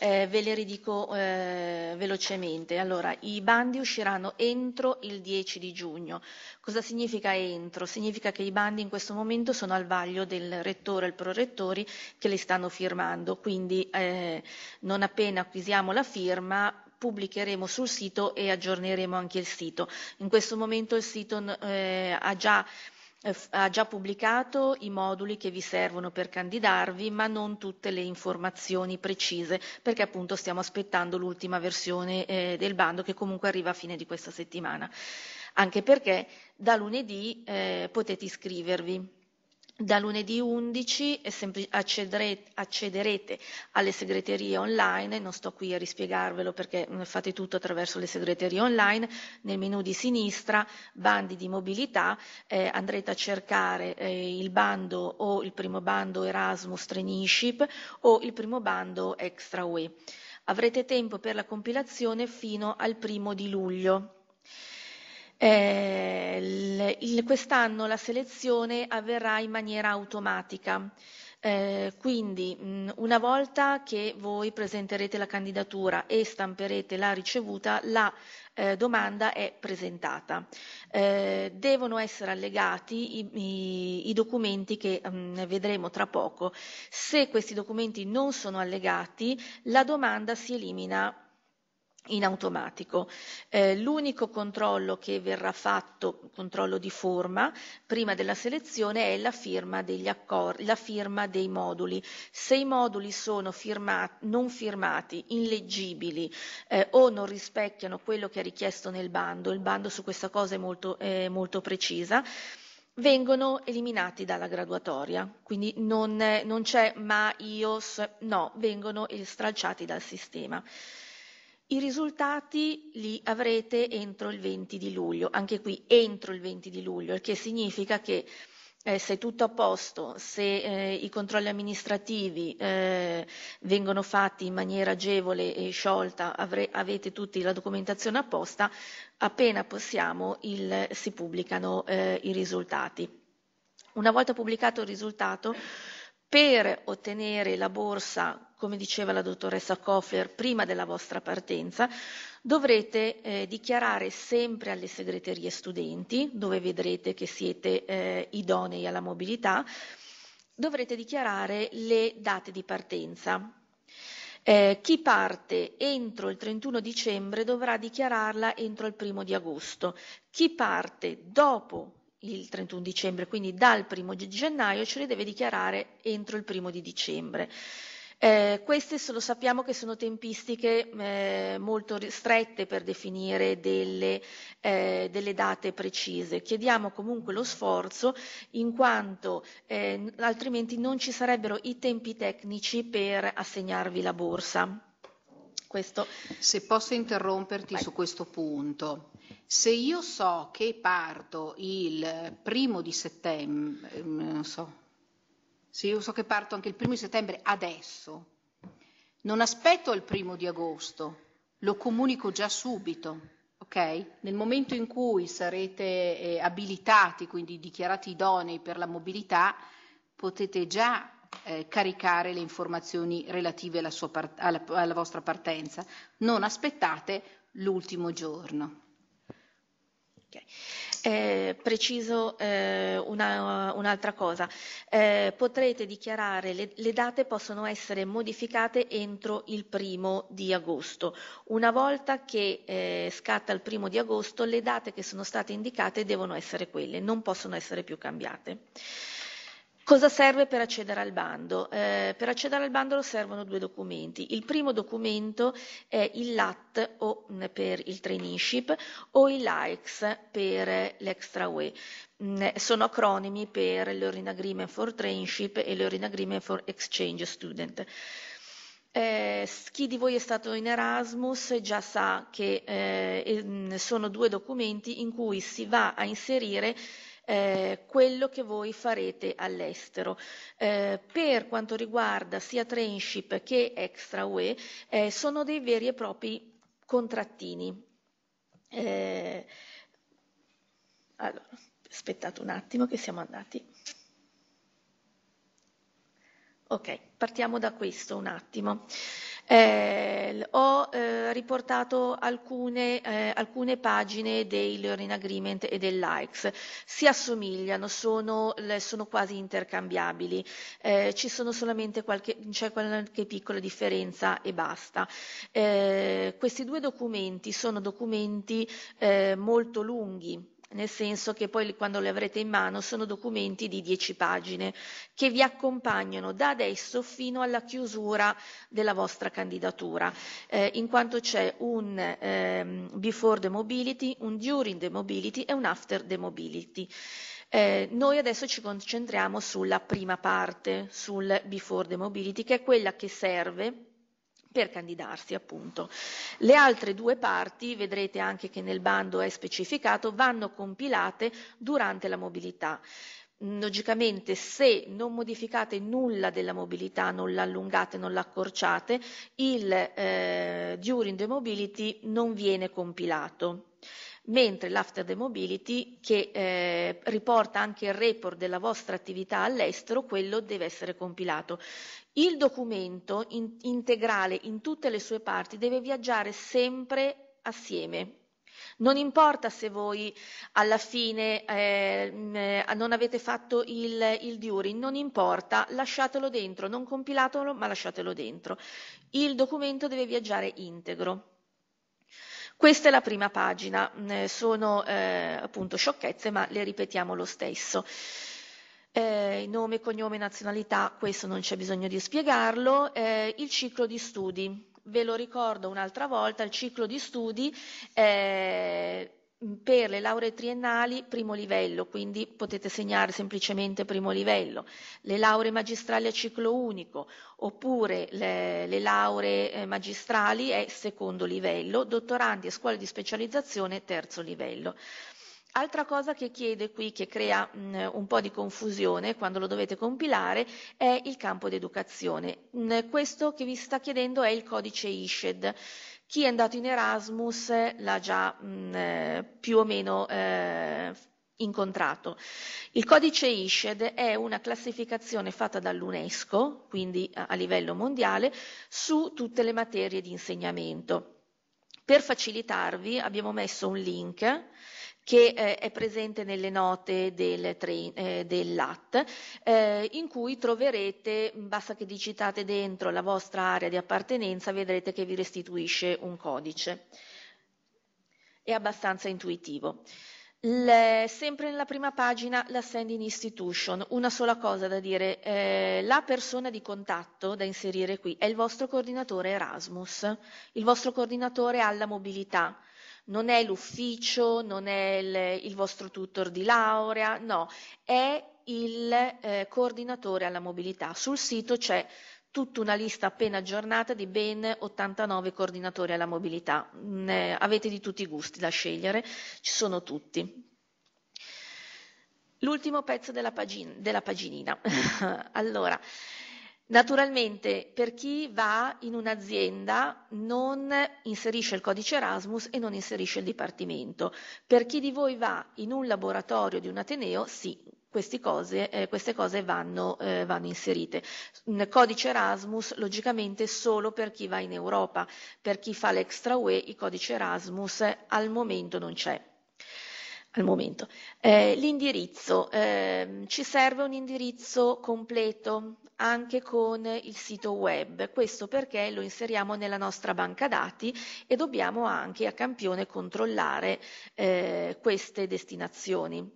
eh, ve le ridico eh, velocemente. Allora, i bandi usciranno entro il 10 di giugno. Cosa significa entro? Significa che i bandi in questo momento sono al vaglio del rettore e il prorettori che li stanno firmando, quindi eh, non appena acquisiamo la firma pubblicheremo sul sito e aggiorneremo anche il sito. In questo momento il sito eh, ha già eh, ha già pubblicato i moduli che vi servono per candidarvi, ma non tutte le informazioni precise, perché appunto stiamo aspettando l'ultima versione eh, del bando che comunque arriva a fine di questa settimana. Anche perché da lunedì eh, potete iscrivervi da lunedì 11 eh, accederete alle segreterie online, non sto qui a rispiegarvelo perché mm, fate tutto attraverso le segreterie online, nel menu di sinistra bandi di mobilità, eh, andrete a cercare eh, il bando o il primo bando Erasmus Traineeship o il primo bando Extra UE. Avrete tempo per la compilazione fino al primo di luglio eh, il, quest'anno la selezione avverrà in maniera automatica. Eh, quindi mh, una volta che voi presenterete la candidatura e stamperete la ricevuta, la eh, domanda è presentata. Eh, devono essere allegati i, i, i documenti che mh, vedremo tra poco. Se questi documenti non sono allegati, la domanda si elimina in automatico. Eh, l'unico controllo che verrà fatto, controllo di forma, prima della selezione è la firma, accor- la firma dei moduli. Se i moduli sono firmati, non firmati, illeggibili eh, o non rispecchiano quello che è richiesto nel bando, il bando su questa cosa è molto, eh, molto precisa, vengono eliminati dalla graduatoria, quindi non, non c'è ma io, no, vengono stralciati dal sistema. I risultati li avrete entro il 20 di luglio, anche qui entro il 20 di luglio, il che significa che eh, se tutto a posto, se eh, i controlli amministrativi eh, vengono fatti in maniera agevole e sciolta, avre- avete tutti la documentazione apposta, appena possiamo il, si pubblicano eh, i risultati. Una volta pubblicato il risultato, per ottenere la borsa, come diceva la dottoressa Koffler, prima della vostra partenza, dovrete eh, dichiarare sempre alle segreterie studenti, dove vedrete che siete eh, idonei alla mobilità, dovrete dichiarare le date di partenza. Eh, chi parte entro il 31 dicembre dovrà dichiararla entro il primo di agosto. Chi parte dopo il 31 dicembre, quindi dal 1 gennaio ce le deve dichiarare entro il 1 di dicembre. Eh, queste lo sappiamo che sono tempistiche eh, molto strette per definire delle, eh, delle, date precise. Chiediamo comunque lo sforzo in quanto eh, altrimenti non ci sarebbero i tempi tecnici per assegnarvi la borsa. Questo... Se posso interromperti Vai. su questo punto se io so che parto il primo di settembre, ehm, non so, se io so che parto anche il primo di settembre adesso, non aspetto il primo di agosto, lo comunico già subito, ok? Nel momento in cui sarete eh, abilitati, quindi dichiarati idonei per la mobilità, potete già eh, caricare le informazioni relative alla, part- alla, alla vostra partenza. Non aspettate l'ultimo giorno. Okay. Eh, preciso eh, una, un'altra cosa, eh, potrete dichiarare, le, le, date possono essere modificate entro il primo di agosto. Una volta che eh, scatta il primo di agosto, le date che sono state indicate devono essere quelle, non possono essere più cambiate. Cosa serve per accedere al bando? Eh, per accedere al bando servono due documenti. Il primo documento è il LAT o, mm, per il traineeship o il LAIX per l'extra UE mm, sono acronimi per Learning Agreement for Trainship e Learning Agreement for Exchange Student. Eh, chi di voi è stato in Erasmus già sa che eh, mm, sono due documenti in cui si va a inserire eh, quello che voi farete all'estero. Eh, per quanto riguarda sia Trainship che Extra UE, eh, sono dei veri e propri contrattini. Eh, allora, aspettate un attimo che siamo andati. Ok, partiamo da questo un attimo. Eh, ho eh, riportato alcune, eh, alcune, pagine dei Learning Agreement e dell'AIX. Si assomigliano, sono, sono quasi intercambiabili. Eh, qualche, c'è qualche piccola differenza e basta. Eh, questi due documenti sono documenti eh, molto lunghi nel senso che poi quando le avrete in mano sono documenti di 10 pagine che vi accompagnano da adesso fino alla chiusura della vostra candidatura, eh, in quanto c'è un ehm, before the mobility, un during the mobility e un after the mobility. Eh, noi adesso ci concentriamo sulla prima parte, sul before the mobility, che è quella che serve per candidarsi appunto. Le altre due parti, vedrete anche che nel bando è specificato, vanno compilate durante la mobilità logicamente se non modificate nulla della mobilità, non l'allungate, non l'accorciate, il eh, during the mobility non viene compilato. Mentre l'after the mobility, che eh, riporta anche il report della vostra attività all'estero, quello deve essere compilato. Il documento in- integrale in tutte le sue parti deve viaggiare sempre assieme. Non importa se voi alla fine ehm, eh, non avete fatto il, il during, non importa, lasciatelo dentro, non compilatelo ma lasciatelo dentro. Il documento deve viaggiare integro. Questa è la prima pagina, mm, sono eh, appunto sciocchezze ma le ripetiamo lo stesso eh, nome, cognome, nazionalità, questo non c'è bisogno di spiegarlo, eh, il ciclo di studi. Ve lo ricordo un'altra volta, il ciclo di studi eh, per le lauree triennali primo livello, quindi potete segnare semplicemente primo livello, le lauree magistrali a ciclo unico oppure le, le lauree eh, magistrali è secondo livello, dottorandi e scuole di specializzazione terzo livello. Altra cosa che chiede qui, che crea mh, mm, un po' di confusione quando lo dovete compilare, è il campo d'educazione. Mh, mm, questo che vi sta chiedendo è il codice ISHED. Chi è andato in Erasmus l'ha già mh, mm, più o meno eh, incontrato. Il codice ISHED è una classificazione fatta dall'UNESCO, quindi a, a livello mondiale, su tutte le materie di insegnamento. Per facilitarvi abbiamo messo un link che eh, è presente nelle note del, train, eh, del LAT, eh, in cui troverete, basta che digitate dentro la vostra area di appartenenza, vedrete che vi restituisce un codice. È abbastanza intuitivo. Le, sempre nella prima pagina la sending institution, una sola cosa da dire, eh, la persona di contatto da inserire qui è il vostro coordinatore Erasmus, il vostro coordinatore alla mobilità, non è l'ufficio, non è il, il vostro tutor di laurea, no, è il eh, coordinatore alla mobilità. Sul sito c'è tutta una lista appena aggiornata di ben 89 coordinatori alla mobilità. Ne mm, eh, avete di tutti i gusti da scegliere, ci sono tutti. L'ultimo pezzo della, pagin- della paginina. allora, Naturalmente per chi va in un'azienda non inserisce il codice Erasmus e non inserisce il dipartimento. Per chi di voi va in un laboratorio di un Ateneo, sì, Cose, eh, queste cose vanno, eh, vanno inserite. Un codice Erasmus logicamente solo per chi va in Europa, per chi fa l'extra UE il codice Erasmus al momento non c'è al momento. Eh, l'indirizzo, eh, ci serve un indirizzo completo anche con il sito web, questo perché lo inseriamo nella nostra banca dati e dobbiamo anche a campione controllare eh, queste destinazioni.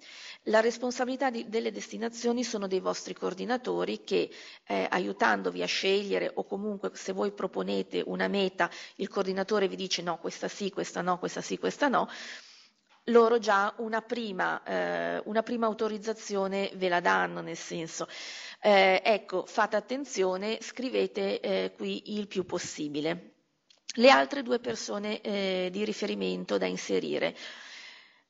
La responsabilità di, delle destinazioni sono dei vostri coordinatori che eh, aiutandovi a scegliere o comunque se voi proponete una meta il coordinatore vi dice no, questa sì, questa no, questa sì, questa no, loro già una prima, eh, una prima, autorizzazione ve la danno, nel senso, eh, ecco, fate attenzione, scrivete eh, qui il più possibile. Le altre due persone eh, di riferimento da inserire.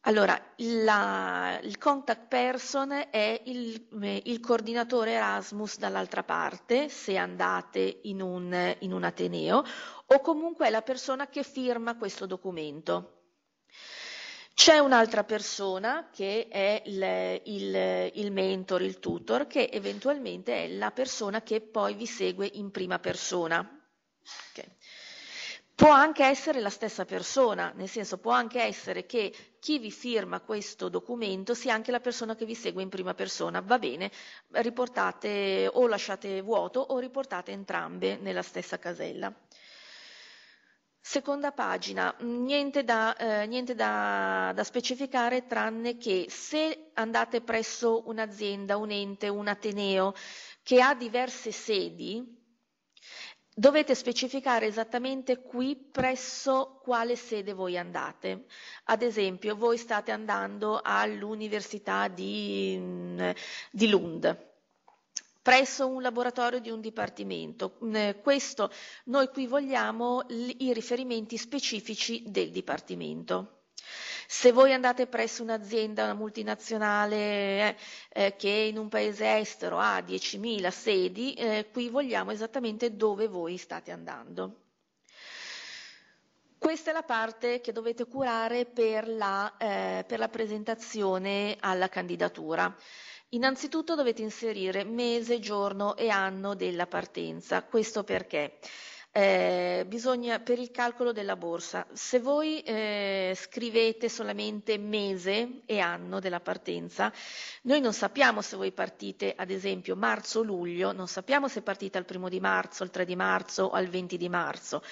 Allora, la, il contact person è il, eh, il coordinatore Erasmus dall'altra parte, se andate in un, in un Ateneo, o comunque è la persona che firma questo documento. C'è un'altra persona che è il, il, il, mentor, il tutor, che eventualmente è la persona che poi vi segue in prima persona. Okay. Può anche essere la stessa persona, nel senso può anche essere che chi vi firma questo documento sia anche la persona che vi segue in prima persona. Va bene, riportate o lasciate vuoto o riportate entrambe nella stessa casella. Seconda pagina, niente, da, eh, niente da, da, specificare tranne che se andate presso un'azienda, un ente, un ateneo che ha diverse sedi, dovete specificare esattamente qui presso quale sede voi andate. Ad esempio, voi state andando all'Università di, mm, di Lund presso un laboratorio di un dipartimento. Mm, eh, questo noi qui vogliamo i riferimenti specifici del dipartimento. Se voi andate presso un'azienda, una multinazionale eh, eh che in un paese estero ha 10.000 sedi, eh, qui vogliamo esattamente dove voi state andando. Questa è la parte che dovete curare per la, eh, per la presentazione alla candidatura. Innanzitutto dovete inserire mese, giorno e anno della partenza, questo perché? Eh, bisogna per il calcolo della borsa. Se voi eh, scrivete solamente mese e anno della partenza, noi non sappiamo se voi partite ad esempio marzo-luglio, non sappiamo se partite al primo di marzo, al 3 di marzo o al 20 di marzo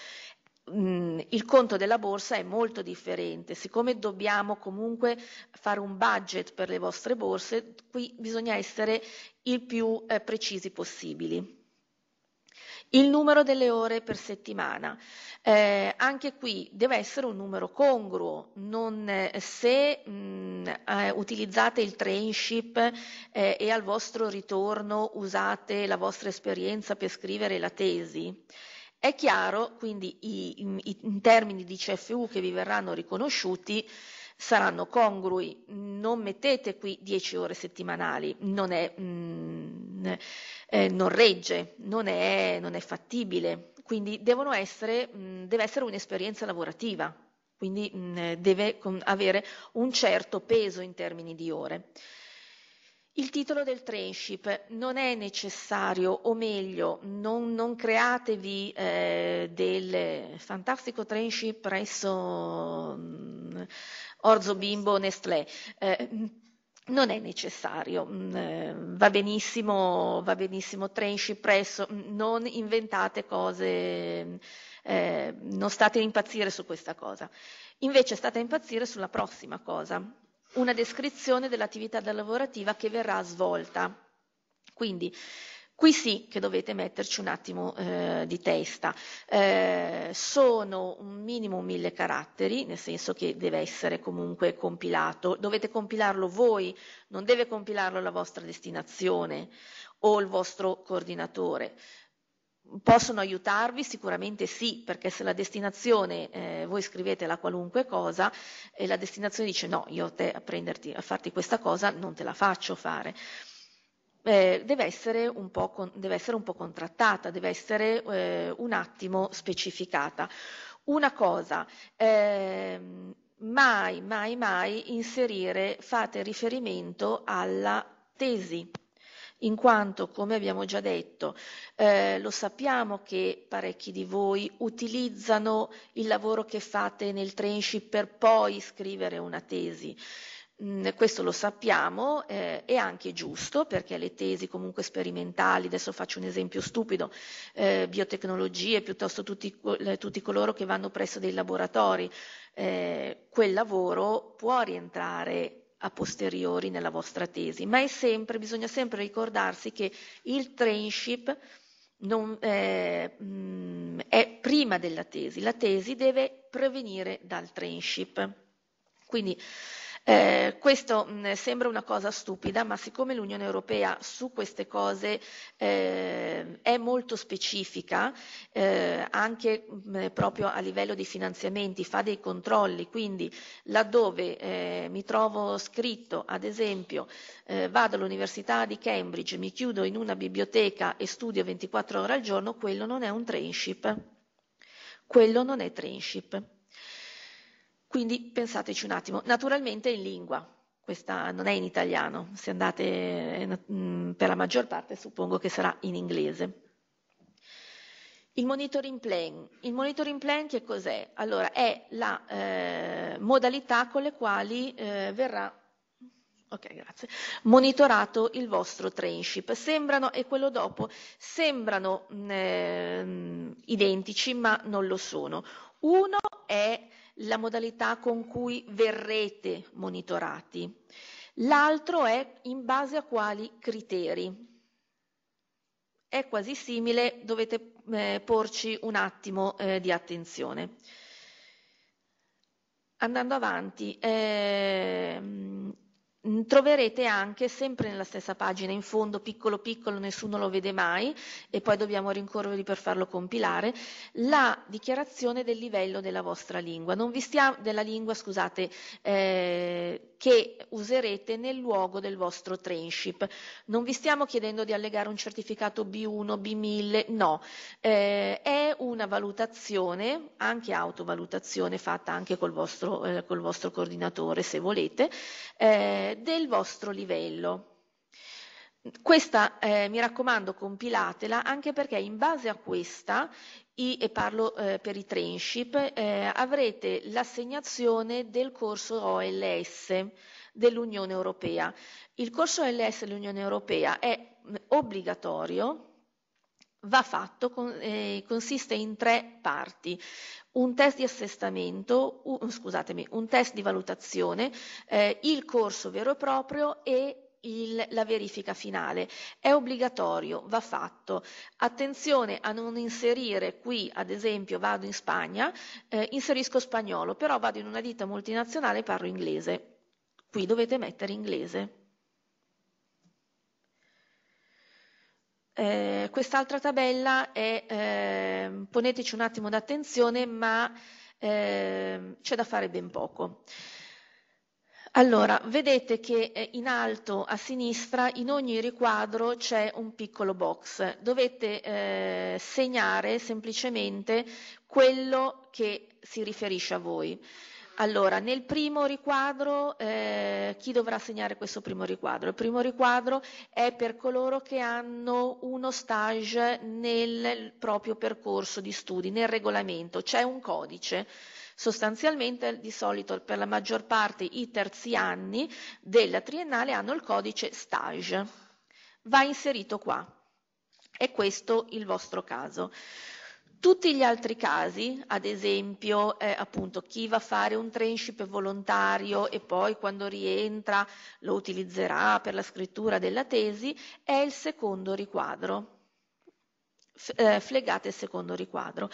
Mm, il conto della borsa è molto differente, siccome dobbiamo comunque fare un budget per le vostre borse, qui bisogna essere il più eh, precisi possibili. Il numero delle ore per settimana. Eh, anche qui deve essere un numero congruo, non, eh, se mh, mm, eh, utilizzate il trainship eh, e al vostro ritorno usate la vostra esperienza per scrivere la tesi, è chiaro, quindi, i, i, i termini di CFU che vi verranno riconosciuti saranno congrui, non mettete qui 10 ore settimanali, non, è, mm, eh, non regge, non è, non è, fattibile, quindi essere, mm, deve essere un'esperienza lavorativa, quindi mm, deve avere un certo peso in termini di ore. Il titolo del trainship non è necessario, o meglio, non, non createvi eh, del fantastico trainship presso mh, mm, Orzo Bimbo Nestlé. Eh, non è necessario, mm, eh, va benissimo, va benissimo trenci presso, mm, non inventate cose, eh, non state a impazzire su questa cosa. Invece state a impazzire sulla prossima cosa, una descrizione dell'attività lavorativa che verrà svolta. Quindi, Qui sì che dovete metterci un attimo eh, di testa. Eh, sono un minimo mille caratteri, nel senso che deve essere comunque compilato. Dovete compilarlo voi, non deve compilarlo la vostra destinazione o il vostro coordinatore. Possono aiutarvi? Sicuramente sì, perché se la destinazione, eh, voi la qualunque cosa e la destinazione dice no, io te a, prenderti, a farti questa cosa non te la faccio fare. Eh, deve, essere con, deve, essere un po contrattata, deve essere eh, un attimo specificata. Una cosa, ehm, mai, mai, mai inserire, fate riferimento alla tesi in quanto, come abbiamo già detto, eh, lo sappiamo che parecchi di voi utilizzano il lavoro che fate nel trainship per poi scrivere una tesi. Mm, questo lo sappiamo, eh, è anche giusto perché le tesi comunque sperimentali, adesso faccio un esempio stupido, eh, biotecnologie, piuttosto tutti, tutti, coloro che vanno presso dei laboratori, eh, quel lavoro può rientrare a posteriori nella vostra tesi, ma sempre, bisogna sempre ricordarsi che il trainship non, eh, mm, è prima della tesi, la tesi deve prevenire dal trainship. Quindi eh, questo mh, sembra una cosa stupida, ma siccome l'Unione Europea su queste cose eh, è molto specifica, eh, anche mh, proprio a livello di finanziamenti, fa dei controlli, quindi laddove eh, mi trovo scritto, ad esempio, eh, vado all'Università di Cambridge, mi chiudo in una biblioteca e studio 24 ore al giorno, quello non è un trainship. Quello non è trainship. Quindi pensateci un attimo, naturalmente in lingua, questa non è in italiano, se andate mm, per la maggior parte suppongo che sarà in inglese. Il monitoring plan. Il monitoring plan che cos'è? Allora, è la eh, modalità con le quali eh, verrà okay, monitorato il vostro trainship. Sembrano, e quello dopo, sembrano mm, eh, identici ma non lo sono. Uno è la modalità con cui verrete monitorati. L'altro è in base a quali criteri. È quasi simile, dovete eh, porci un attimo eh, di attenzione. Andando avanti, eh, Troverete anche, sempre nella stessa pagina, in fondo, piccolo piccolo, nessuno lo vede mai, e poi dobbiamo rincorrervi per farlo compilare, la dichiarazione del livello della vostra lingua. Non vi stiamo, della lingua, scusate, eh, che userete nel luogo del vostro trainship. Non vi stiamo chiedendo di allegare un certificato B1, B1000, no, eh, è una valutazione, anche autovalutazione fatta anche col vostro, eh, col vostro coordinatore se volete, eh, del vostro livello. Questa, eh, mi raccomando, compilatela anche perché in base a questa, i, e parlo eh, per i trainship, eh, avrete l'assegnazione del corso OLS dell'Unione Europea. Il corso OLS dell'Unione Europea è mm, obbligatorio, va fatto, con, eh, consiste in tre parti. Un test di assestamento, un, scusatemi, un test di valutazione, eh, il corso vero e proprio e il, la verifica finale. È obbligatorio, va fatto. Attenzione a non inserire qui, ad esempio, vado in Spagna, eh, inserisco spagnolo, però vado in una ditta multinazionale e parlo inglese. Qui dovete mettere inglese. Eh, quest'altra tabella è, eh, poneteci un attimo d'attenzione, ma ehm, c'è da fare ben poco. Allora, vedete che eh, in alto a sinistra in ogni riquadro c'è un piccolo box. Dovete eh, segnare semplicemente quello che si riferisce a voi. Allora, nel primo riquadro, eh, chi dovrà segnare questo primo riquadro? Il primo riquadro è per coloro che hanno uno stage nel proprio percorso di studi, nel regolamento. C'è un codice Sostanzialmente di solito per la maggior parte i terzi anni della triennale hanno il codice stage. Va inserito qua. È questo il vostro caso. Tutti gli altri casi, ad esempio eh, appunto chi va a fare un trainship volontario e poi quando rientra lo utilizzerà per la scrittura della tesi, è il secondo riquadro. Eh, flegate secondo riquadro.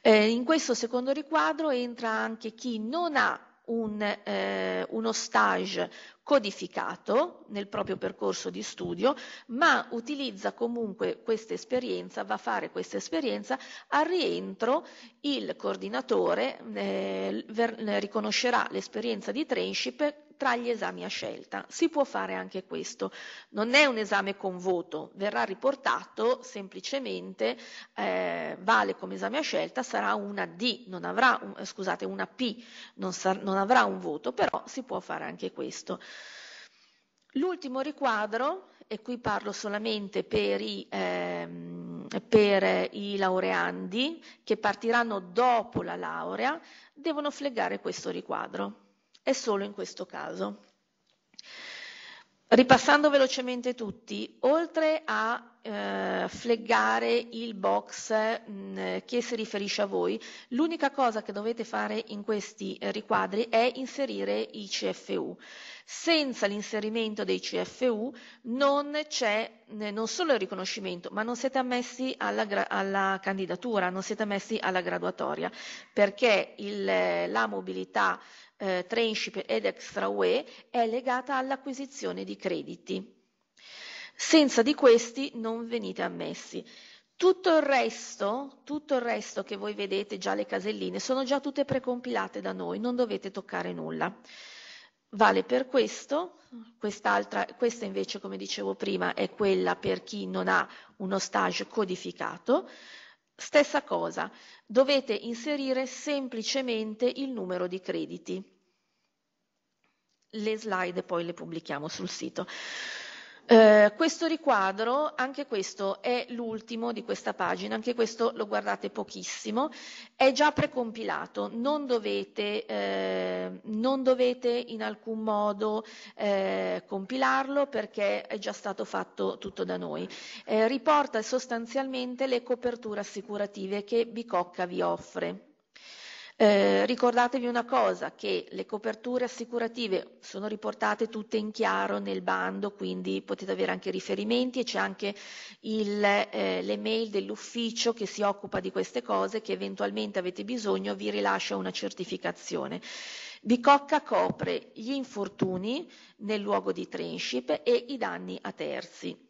Eh, in questo secondo riquadro entra anche chi non ha un, eh, uno stage codificato nel proprio percorso di studio, ma utilizza comunque questa esperienza, va a fare questa esperienza, al rientro il coordinatore eh, ver- riconoscerà l'esperienza di trainship tra gli esami a scelta. Si può fare anche questo. Non è un esame con voto, verrà riportato semplicemente, eh, vale come esame a scelta, sarà una D, non avrà un, eh, scusate, una P, non, sar, non avrà un voto, però si può fare anche questo. L'ultimo riquadro, e qui parlo solamente per i, ehm, per i, laureandi che partiranno dopo la laurea, devono flegare questo riquadro è solo in questo caso. Ripassando velocemente tutti, oltre a eh, fleggare il box mh, mm, che si riferisce a voi, l'unica cosa che dovete fare in questi eh, riquadri è inserire i CFU. Senza l'inserimento dei CFU non c'è eh, non solo il riconoscimento, ma non siete ammessi alla, gra- alla candidatura, non siete ammessi alla graduatoria, perché il, la mobilità eh, trainship ed extra UE è legata all'acquisizione di crediti. Senza di questi non venite ammessi. Tutto il, resto, tutto il resto, che voi vedete già le caselline, sono già tutte precompilate da noi, non dovete toccare nulla. Vale per questo, questa invece come dicevo prima è quella per chi non ha uno stage codificato, Stessa cosa, dovete inserire semplicemente il numero di crediti. Le slide poi le pubblichiamo sul sito. Eh, questo riquadro, anche questo è l'ultimo di questa pagina, anche questo lo guardate pochissimo, è già precompilato, non dovete, eh, non dovete in alcun modo eh, compilarlo perché è già stato fatto tutto da noi. Eh, riporta sostanzialmente le coperture assicurative che Bicocca vi offre. Eh, ricordatevi una cosa, che le coperture assicurative sono riportate tutte in chiaro nel bando, quindi potete avere anche riferimenti e c'è anche il, eh, l'email dell'ufficio che si occupa di queste cose, che eventualmente avete bisogno, vi rilascia una certificazione. Bicocca copre gli infortuni nel luogo di trainship e i danni a terzi.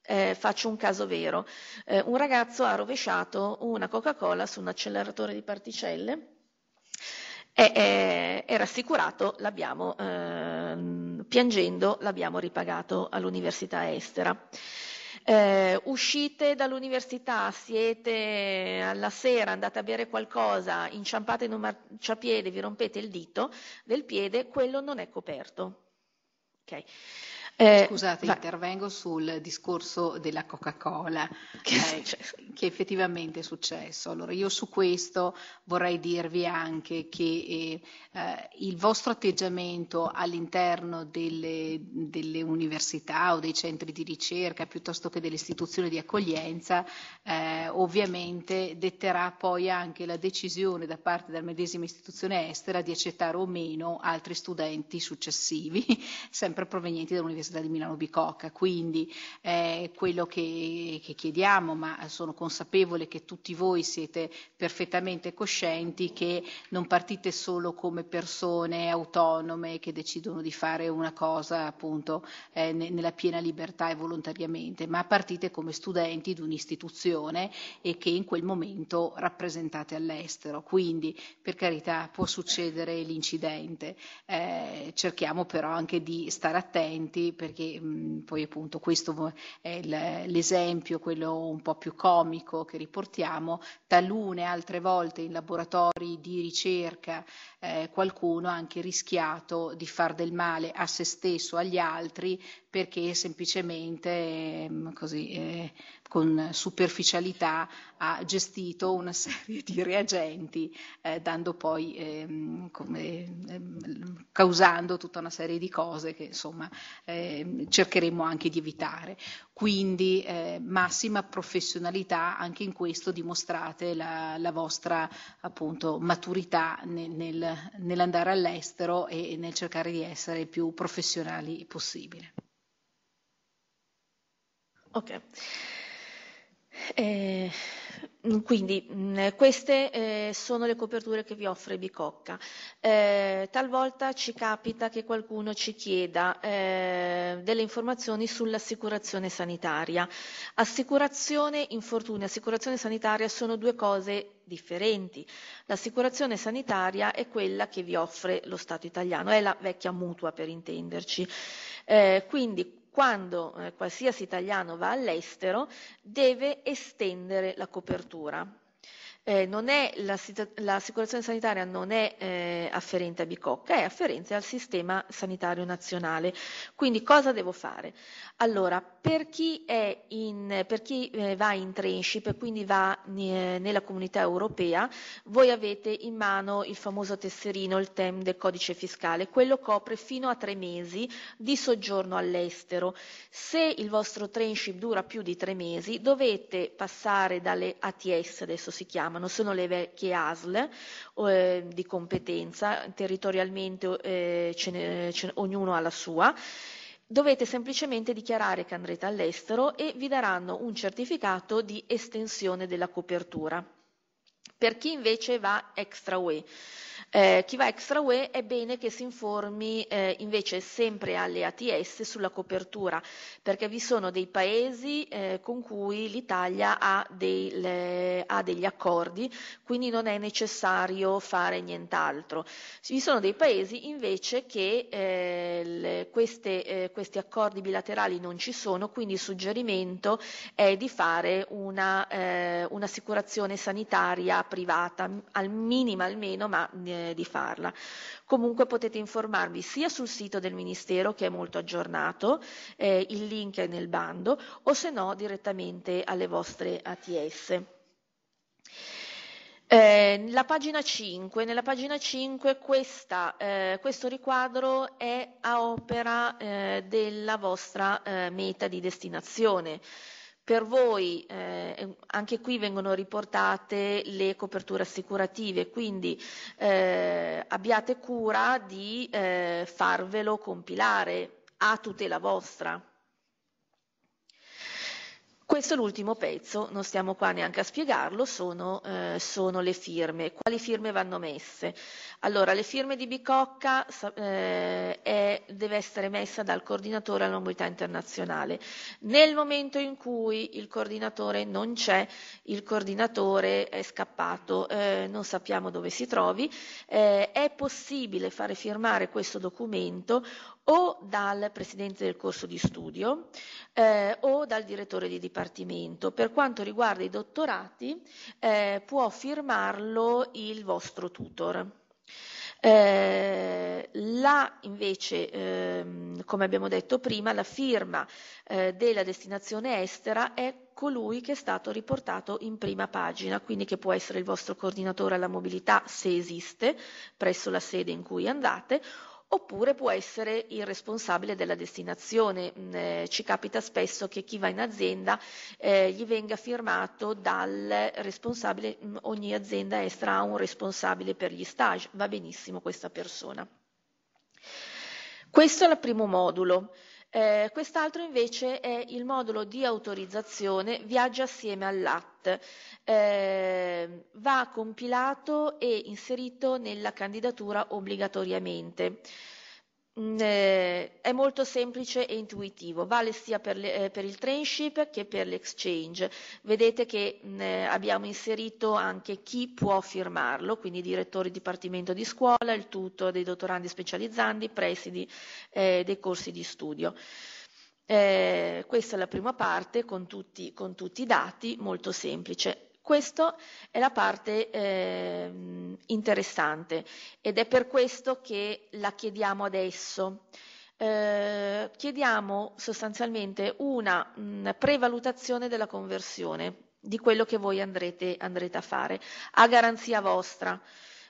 Eh, faccio un caso vero, eh, un ragazzo ha rovesciato una Coca-Cola su un acceleratore di particelle e, è, è rassicurato, l'abbiamo, eh, piangendo, l'abbiamo ripagato all'università estera. Eh, uscite dall'università, siete alla sera, andate a bere qualcosa, inciampate in un marciapiede, vi rompete il dito del piede, quello non è coperto. Okay. Eh, Scusate, va. intervengo sul discorso della Coca-Cola, che, eh, che, effettivamente è successo. Allora, io su questo vorrei dirvi anche che eh, eh, il vostro atteggiamento all'interno delle, delle, università o dei centri di ricerca piuttosto che delle istituzioni di accoglienza eh, ovviamente detterà poi anche la decisione da parte della medesima istituzione estera di accettare o meno altri studenti successivi, sempre provenienti dall'università Università di Milano Bicocca, quindi eh, quello che, che chiediamo, ma sono consapevole che tutti voi siete perfettamente coscienti che non partite solo come persone autonome che decidono di fare una cosa appunto eh, nella piena libertà e volontariamente, ma partite come studenti di un'istituzione e che in quel momento rappresentate all'estero. Quindi, per carità, può succedere l'incidente. Eh, cerchiamo però anche di stare attenti perché mh, poi appunto questo è l'esempio, quello un po' più comico che riportiamo, talune altre volte in laboratori di ricerca eh, qualcuno ha anche rischiato di far del male a se stesso, agli altri, perché semplicemente ehm, così, eh, con superficialità ha gestito una serie di reagenti, eh, dando poi, eh, come, ehm, causando tutta una serie di cose che insomma ehm, cercheremo anche di evitare. Quindi eh, massima professionalità anche in questo dimostrate la, la vostra appunto, maturità nel, nel, nell'andare all'estero e nel cercare di essere il più professionali possibile. Ok. Eh, quindi mh, mm, queste eh, sono le coperture che vi offre Bicocca. Eh, talvolta ci capita che qualcuno ci chieda eh, delle informazioni sull'assicurazione sanitaria. Assicurazione infortuni e assicurazione sanitaria sono due cose differenti. L'assicurazione sanitaria è quella che vi offre lo Stato italiano, è la vecchia mutua per intenderci. Eh, quindi quando eh, qualsiasi italiano va all'estero deve estendere la copertura eh, è, l'assicurazione sanitaria non è eh, afferente a Bicocca, è afferente al sistema sanitario nazionale. Quindi cosa devo fare? Allora, per chi, in, per chi eh, va in trainship, quindi va eh, nella comunità europea, voi avete in mano il famoso tesserino, il TEM del codice fiscale, quello copre fino a tre mesi di soggiorno all'estero. Se il vostro trainship dura più di tre mesi, dovete passare dalle ATS, adesso si chiama, chiamano sono le vecchie ASL eh, di competenza, territorialmente eh, ce ne, ce ognuno ha la sua. Dovete semplicemente dichiarare che andrete all'estero e vi daranno un certificato di estensione della copertura. Per chi invece va extra UE, eh, chi va extra UE è bene che si informi eh, invece sempre alle ATS sulla copertura, perché vi sono dei paesi eh, con cui l'Italia ha, dei, le, eh, ha, degli accordi, quindi non è necessario fare nient'altro. Vi sono dei paesi invece che eh, le, queste, eh, questi accordi bilaterali non ci sono, quindi il suggerimento è di fare una, un'assicurazione sanitaria privata, al minimo almeno, ma di farla. Comunque potete informarvi sia sul sito del Ministero che è molto aggiornato, eh, il link è nel bando, o se no direttamente alle vostre ATS. Eh, nella pagina 5, nella pagina 5 questa, eh, questo riquadro è a opera eh, della vostra eh, meta di destinazione. Per voi eh, ehm, anche qui vengono riportate le coperture assicurative, quindi eh, abbiate cura di eh, farvelo compilare a tutela vostra. Questo è l'ultimo pezzo, non stiamo qua neanche a spiegarlo, sono, eh, sono le firme. Quali firme vanno messe? Allora, le firme di Bicocca eh, è, deve essere messa dal coordinatore alla mobilità internazionale. Nel momento in cui il coordinatore non c'è, il coordinatore è scappato, eh, non sappiamo dove si trovi, eh, è possibile fare firmare questo documento o dal presidente del corso di studio eh, o dal direttore di dipartimento. Per quanto riguarda i dottorati, eh, può firmarlo il vostro tutor. Eh, là invece, ehm, come abbiamo detto prima, la firma eh, della destinazione estera è colui che è stato riportato in prima pagina, quindi che può essere il vostro coordinatore alla mobilità se esiste presso la sede in cui andate, oppure può essere il responsabile della destinazione. Mm, eh, ci capita spesso che chi va in azienda eh, gli venga firmato dal responsabile, mm, ogni azienda estra ha un responsabile per gli stage, va benissimo questa persona. Questo è il primo modulo. Eh, quest'altro invece è il modulo di autorizzazione viaggia assieme all'AT. Eh, va compilato e inserito nella candidatura obbligatoriamente. Mm, eh, è molto semplice e intuitivo, vale sia per, le, eh, per il trainship che per l'exchange. Vedete che mh, mm, eh, abbiamo inserito anche chi può firmarlo, quindi direttori dipartimento di scuola, il tutto dei dottorandi specializzandi, presidi eh, dei corsi di studio. Eh, questa è la prima parte con tutti, con tutti i dati, molto semplice. Questa è la parte eh, interessante ed è per questo che la chiediamo adesso. Eh, chiediamo sostanzialmente una mh, prevalutazione della conversione di quello che voi andrete, andrete a fare a garanzia vostra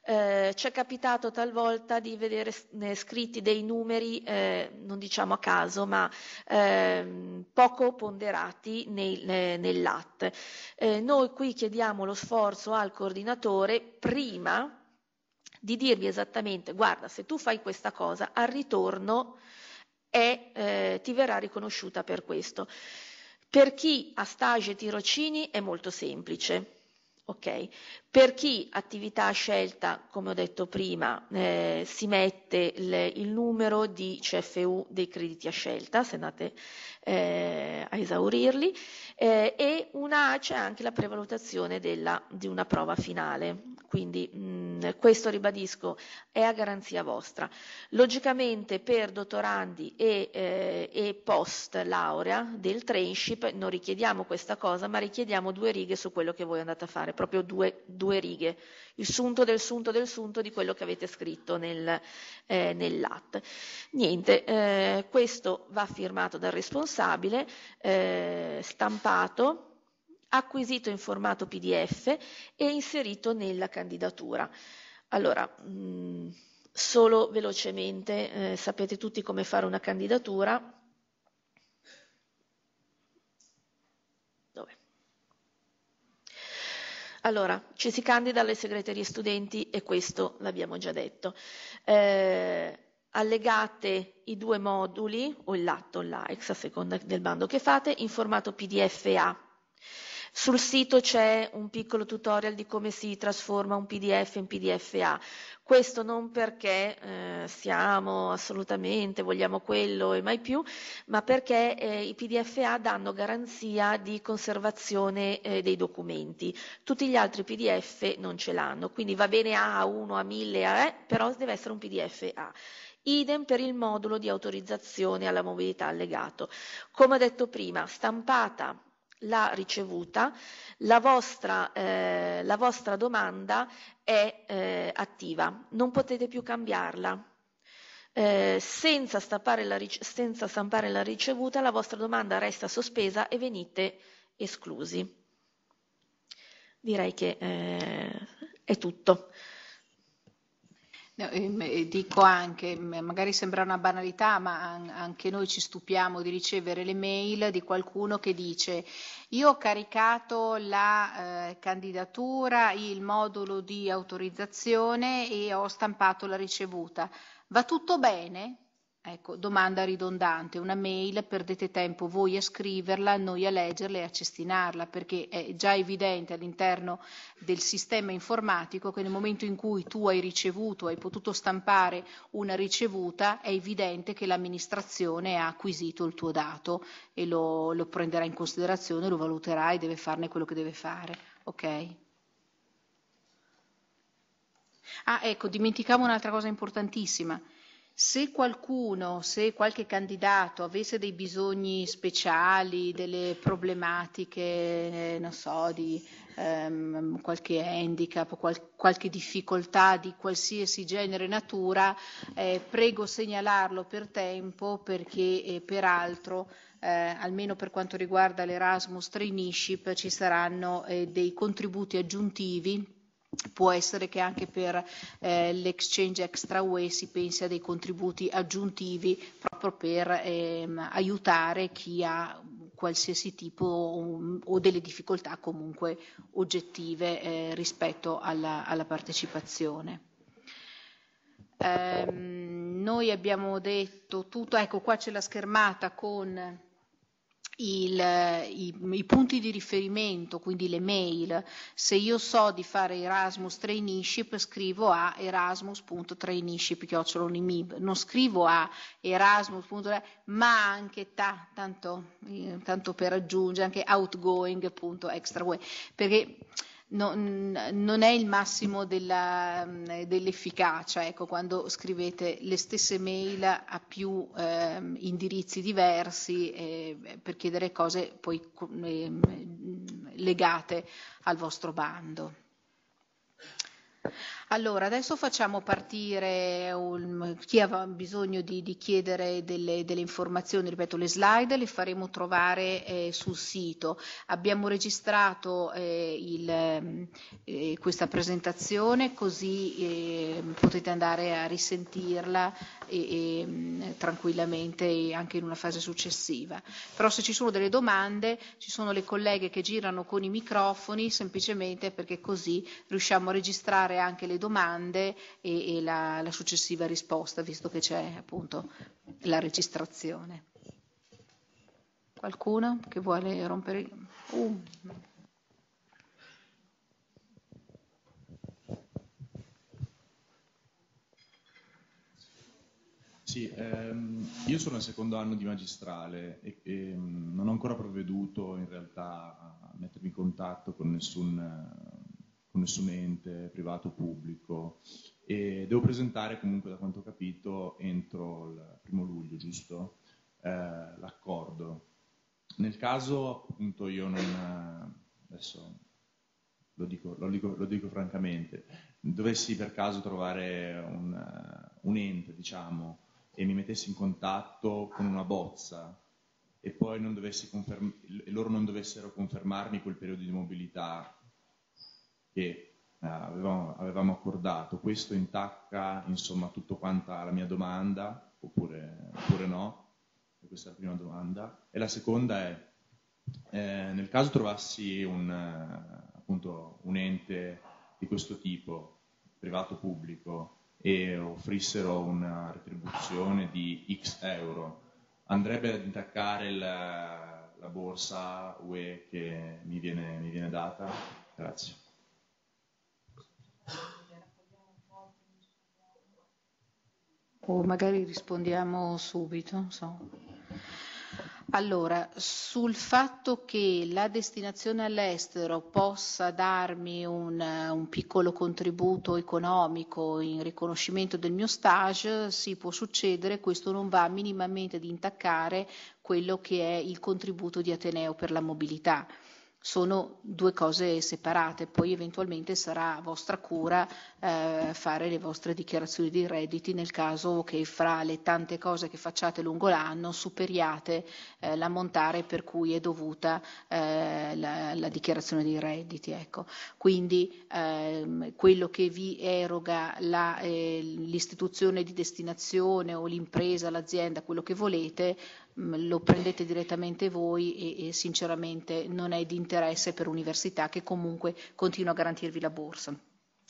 eh, ci è capitato talvolta di vedere eh, scritti dei numeri, eh, non diciamo a caso, ma eh, poco ponderati nei, nel LAT. Eh, noi qui chiediamo lo sforzo al coordinatore prima di dirvi esattamente, guarda, se tu fai questa cosa, al ritorno è, eh, ti verrà riconosciuta per questo. Per chi ha stage e tirocini è molto semplice ok? Per chi attività scelta, come ho detto prima, eh, si mette le, il numero di CFU dei crediti a scelta, se andate eh, a esaurirli, eh, e una, c'è anche la prevalutazione della, di una prova finale. Quindi mh, mm, questo ribadisco è a garanzia vostra. Logicamente per dottorandi e, eh, e post laurea del trainship non richiediamo questa cosa, ma richiediamo due righe su quello che voi andate a fare, proprio due, due righe, il sunto del sunto del sunto di quello che avete scritto nel, eh, nell'AT. Niente, eh, questo va firmato dal responsabile, eh, stampato acquisito in formato PDF e inserito nella candidatura. Allora, mh, mm, solo velocemente, eh, sapete tutti come fare una candidatura. Dove? Allora, ci si candida alle segreterie studenti e questo l'abbiamo già detto. Eh, allegate i due moduli, o il LAT o l'AEX, a seconda del bando che fate, in formato PDF A sul sito c'è un piccolo tutorial di come si trasforma un PDF in PDFA. Questo non perché eh, siamo assolutamente, vogliamo quello e mai più, ma perché eh, i PDFA danno garanzia di conservazione eh, dei documenti. Tutti gli altri PDF non ce l'hanno, quindi va bene A, A1, A1000, A, però deve essere un PDFA. Idem per il modulo di autorizzazione alla mobilità allegato. Come ho detto prima, stampata la ricevuta, la vostra, eh, la vostra domanda è eh, attiva, non potete più cambiarla. Eh, senza, la, senza stampare la ricevuta, la vostra domanda resta sospesa e venite esclusi. Direi che eh, è tutto. Dico anche, magari sembra una banalità, ma anche noi ci stupiamo di ricevere le mail di qualcuno che dice io ho caricato la eh, candidatura, il modulo di autorizzazione e ho stampato la ricevuta. Va tutto bene? Ecco, domanda ridondante, una mail, perdete tempo voi a scriverla, noi a leggerla e a cestinarla, perché è già evidente all'interno del sistema informatico che nel momento in cui tu hai ricevuto, hai potuto stampare una ricevuta, è evidente che l'amministrazione ha acquisito il tuo dato e lo, lo prenderà in considerazione, lo valuterà e deve farne quello che deve fare. Okay? Ah, ecco, dimenticavo un'altra cosa importantissima se qualcuno, se qualche candidato avesse dei bisogni speciali, delle problematiche, eh, non so, di ehm, qualche handicap, qual- qualche difficoltà di qualsiasi genere natura, eh, prego segnalarlo per tempo perché eh, peraltro eh, almeno per quanto riguarda l'Erasmus Traineeship ci saranno eh, dei contributi aggiuntivi Può essere che anche per eh, l'exchange extra UE si pensi a dei contributi aggiuntivi proprio per ehm, aiutare chi ha qualsiasi tipo o, um, o delle difficoltà comunque oggettive eh, rispetto alla, alla partecipazione. Ehm, noi abbiamo detto tutto, ecco qua c'è la schermata con il, eh, i, i, punti di riferimento, quindi le mail. Se io so di fare Erasmus Traineeship, scrivo a erasmus.traineeship, Non scrivo a erasmus.traineeship, ma anche ta, tanto, eh, tanto, per aggiungere, anche outgoing.extraway. Perché non, non è il massimo della, dell'efficacia ecco, quando scrivete le stesse mail a più eh, indirizzi diversi eh, per chiedere cose poi eh, legate al vostro bando. Allora, adesso facciamo partire un, chi ha bisogno di, di chiedere delle, delle, informazioni, ripeto, le slide le faremo trovare eh, sul sito. Abbiamo registrato eh, il, eh, questa presentazione così ehm, potete andare a risentirla e, e, mm, tranquillamente anche in una fase successiva. Però se ci sono delle domande, ci sono le colleghe che girano con i microfoni semplicemente perché così riusciamo a registrare fare anche le domande e, e la, la successiva risposta, visto che c'è appunto la registrazione. Qualcuno che vuole rompere? Uh. Sì, ehm, io sono al secondo anno di magistrale e, e, mm, non ho ancora provveduto in realtà a mettermi in contatto con nessun nessun ente privato pubblico e devo presentare comunque da quanto ho capito entro il primo luglio, giusto? Eh, l'accordo. Nel caso appunto io non, eh, adesso lo dico, lo, dico, lo dico, francamente, dovessi per caso trovare un, eh, un ente diciamo e mi mettessi in contatto con una bozza e poi non conferm- loro non dovessero confermarmi quel periodo di mobilità che eh, avevamo, avevamo, accordato. Questo intacca insomma tutto quanta la mia domanda, oppure, oppure no? E questa è la prima domanda. E la seconda è, eh, nel caso trovassi un, eh, appunto, un ente di questo tipo, privato pubblico, e offrissero una retribuzione di X euro, andrebbe ad intaccare la, la borsa UE che mi viene, mi viene data? Grazie. O magari rispondiamo subito. So. Allora, sul fatto che la destinazione all'estero possa darmi un, un, piccolo contributo economico in riconoscimento del mio stage, si può succedere, questo non va minimamente ad intaccare quello che è il contributo di Ateneo per la mobilità sono due cose separate, poi eventualmente sarà vostra cura eh, fare le vostre dichiarazioni di redditi nel caso che fra le tante cose che facciate lungo l'anno superiate eh, l'ammontare per cui è dovuta eh, la, la, dichiarazione di redditi. Ecco. Quindi ehm, quello che vi eroga la, eh, l'istituzione di destinazione o l'impresa, l'azienda, quello che volete, lo prendete direttamente voi e, e sinceramente non è di interesse per l'università che comunque continua a garantirvi la borsa.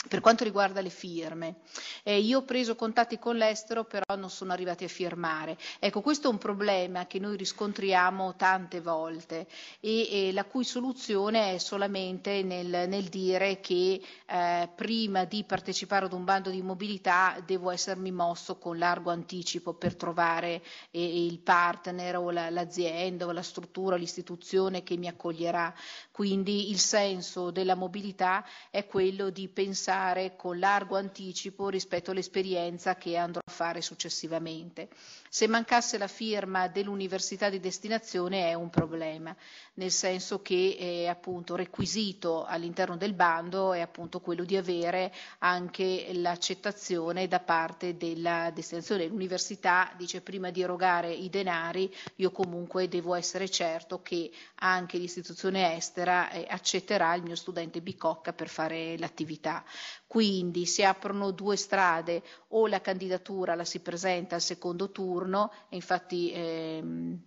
Per quanto riguarda le firme, eh, io ho preso contatti con l'estero, però non sono arrivati a firmare. Ecco, questo è un problema che noi riscontriamo tante volte e, e la cui soluzione è solamente nel, nel dire che eh, prima di partecipare ad un bando di mobilità devo essermi mosso con largo anticipo per trovare eh, il partner o la, l'azienda o la struttura, l'istituzione che mi accoglierà. Quindi il senso della mobilità è quello di pensare pensare con largo anticipo rispetto all'esperienza che andrò a fare successivamente. Se mancasse la firma dell'università di destinazione è un problema, nel senso che appunto requisito all'interno del bando è appunto quello di avere anche l'accettazione da parte della destinazione. L'università dice prima di erogare i denari io comunque devo essere certo che anche l'istituzione estera eh, accetterà il mio studente bicocca per fare l'attività. Quindi si aprono due strade, o la candidatura la si presenta al secondo turno, turno, e infatti eh,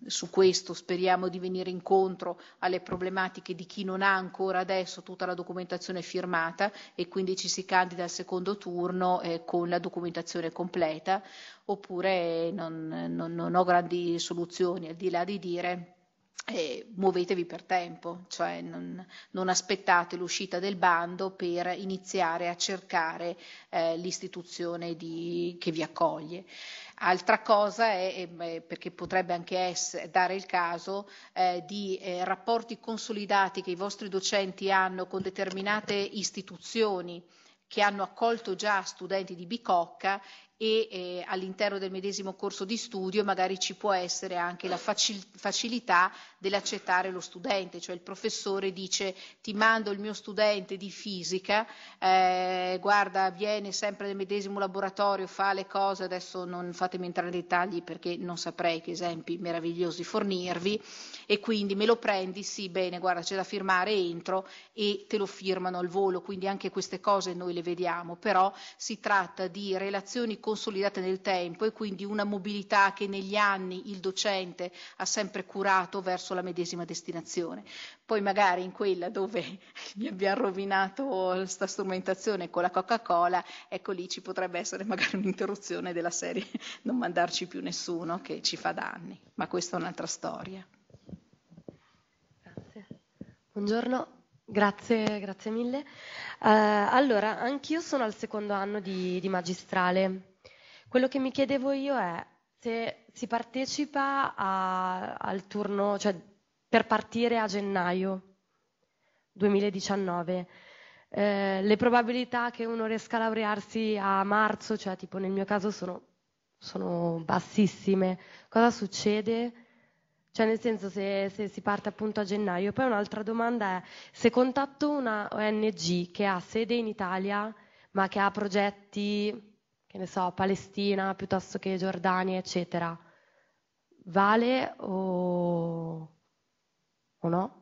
su questo speriamo di venire incontro alle problematiche di chi non ha ancora adesso tutta la documentazione firmata e quindi ci si candida al secondo turno eh, con la documentazione completa, oppure non, non, non ho grandi soluzioni, al di là di dire eh, muovetevi per tempo, cioè non, non, aspettate l'uscita del bando per iniziare a cercare eh, l'istituzione di, che vi accoglie. Altra cosa è, perché potrebbe anche essere, dare il caso eh, di eh, rapporti consolidati che i vostri docenti hanno con determinate istituzioni che hanno accolto già studenti di Bicocca e eh, all'interno del medesimo corso di studio magari ci può essere anche la facil- facilità dell'accettare lo studente, cioè il professore dice ti mando il mio studente di fisica, eh, guarda viene sempre nel medesimo laboratorio, fa le cose, adesso non fatemi entrare nei dettagli perché non saprei che esempi meravigliosi fornirvi e quindi me lo prendi, sì bene guarda c'è da firmare, entro e te lo firmano al volo, quindi anche queste cose noi le vediamo, però si tratta di relazioni consolidate nel tempo e quindi una mobilità che negli anni il docente ha sempre curato verso la medesima destinazione. Poi magari in quella dove mi abbiamo rovinato questa strumentazione con la Coca-Cola, ecco lì ci potrebbe essere magari un'interruzione della serie, non mandarci più nessuno che ci fa danni, ma questa è un'altra storia. Grazie. Buongiorno. Grazie, grazie mille. Uh, allora, anch'io sono al secondo anno di, di magistrale quello che mi chiedevo io è se si partecipa a, al turno, cioè per partire a gennaio 2019. Eh, le probabilità che uno riesca a laurearsi a marzo, cioè tipo nel mio caso sono, sono bassissime. Cosa succede? Cioè nel senso se, se, si parte appunto a gennaio. Poi un'altra domanda è se contatto una ONG che ha sede in Italia ma che ha progetti che ne so, Palestina piuttosto che Giordania, eccetera, vale o, o no?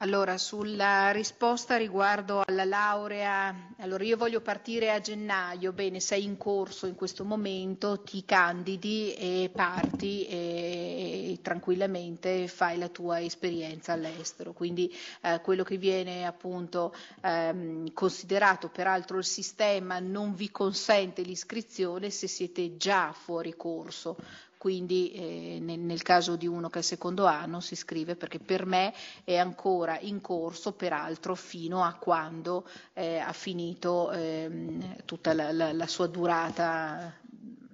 Allora, sulla risposta riguardo alla laurea, allora io voglio partire a gennaio, bene, sei in corso in questo momento, ti candidi e parti e, e tranquillamente fai la tua esperienza all'estero. Quindi eh, quello che viene appunto ehm, considerato, peraltro il sistema non vi consente l'iscrizione se siete già fuori corso, quindi eh, nel, nel, caso di uno che è al secondo anno si scrive perché per me è ancora in corso, peraltro fino a quando eh, ha finito ehm, tutta la, la, la sua durata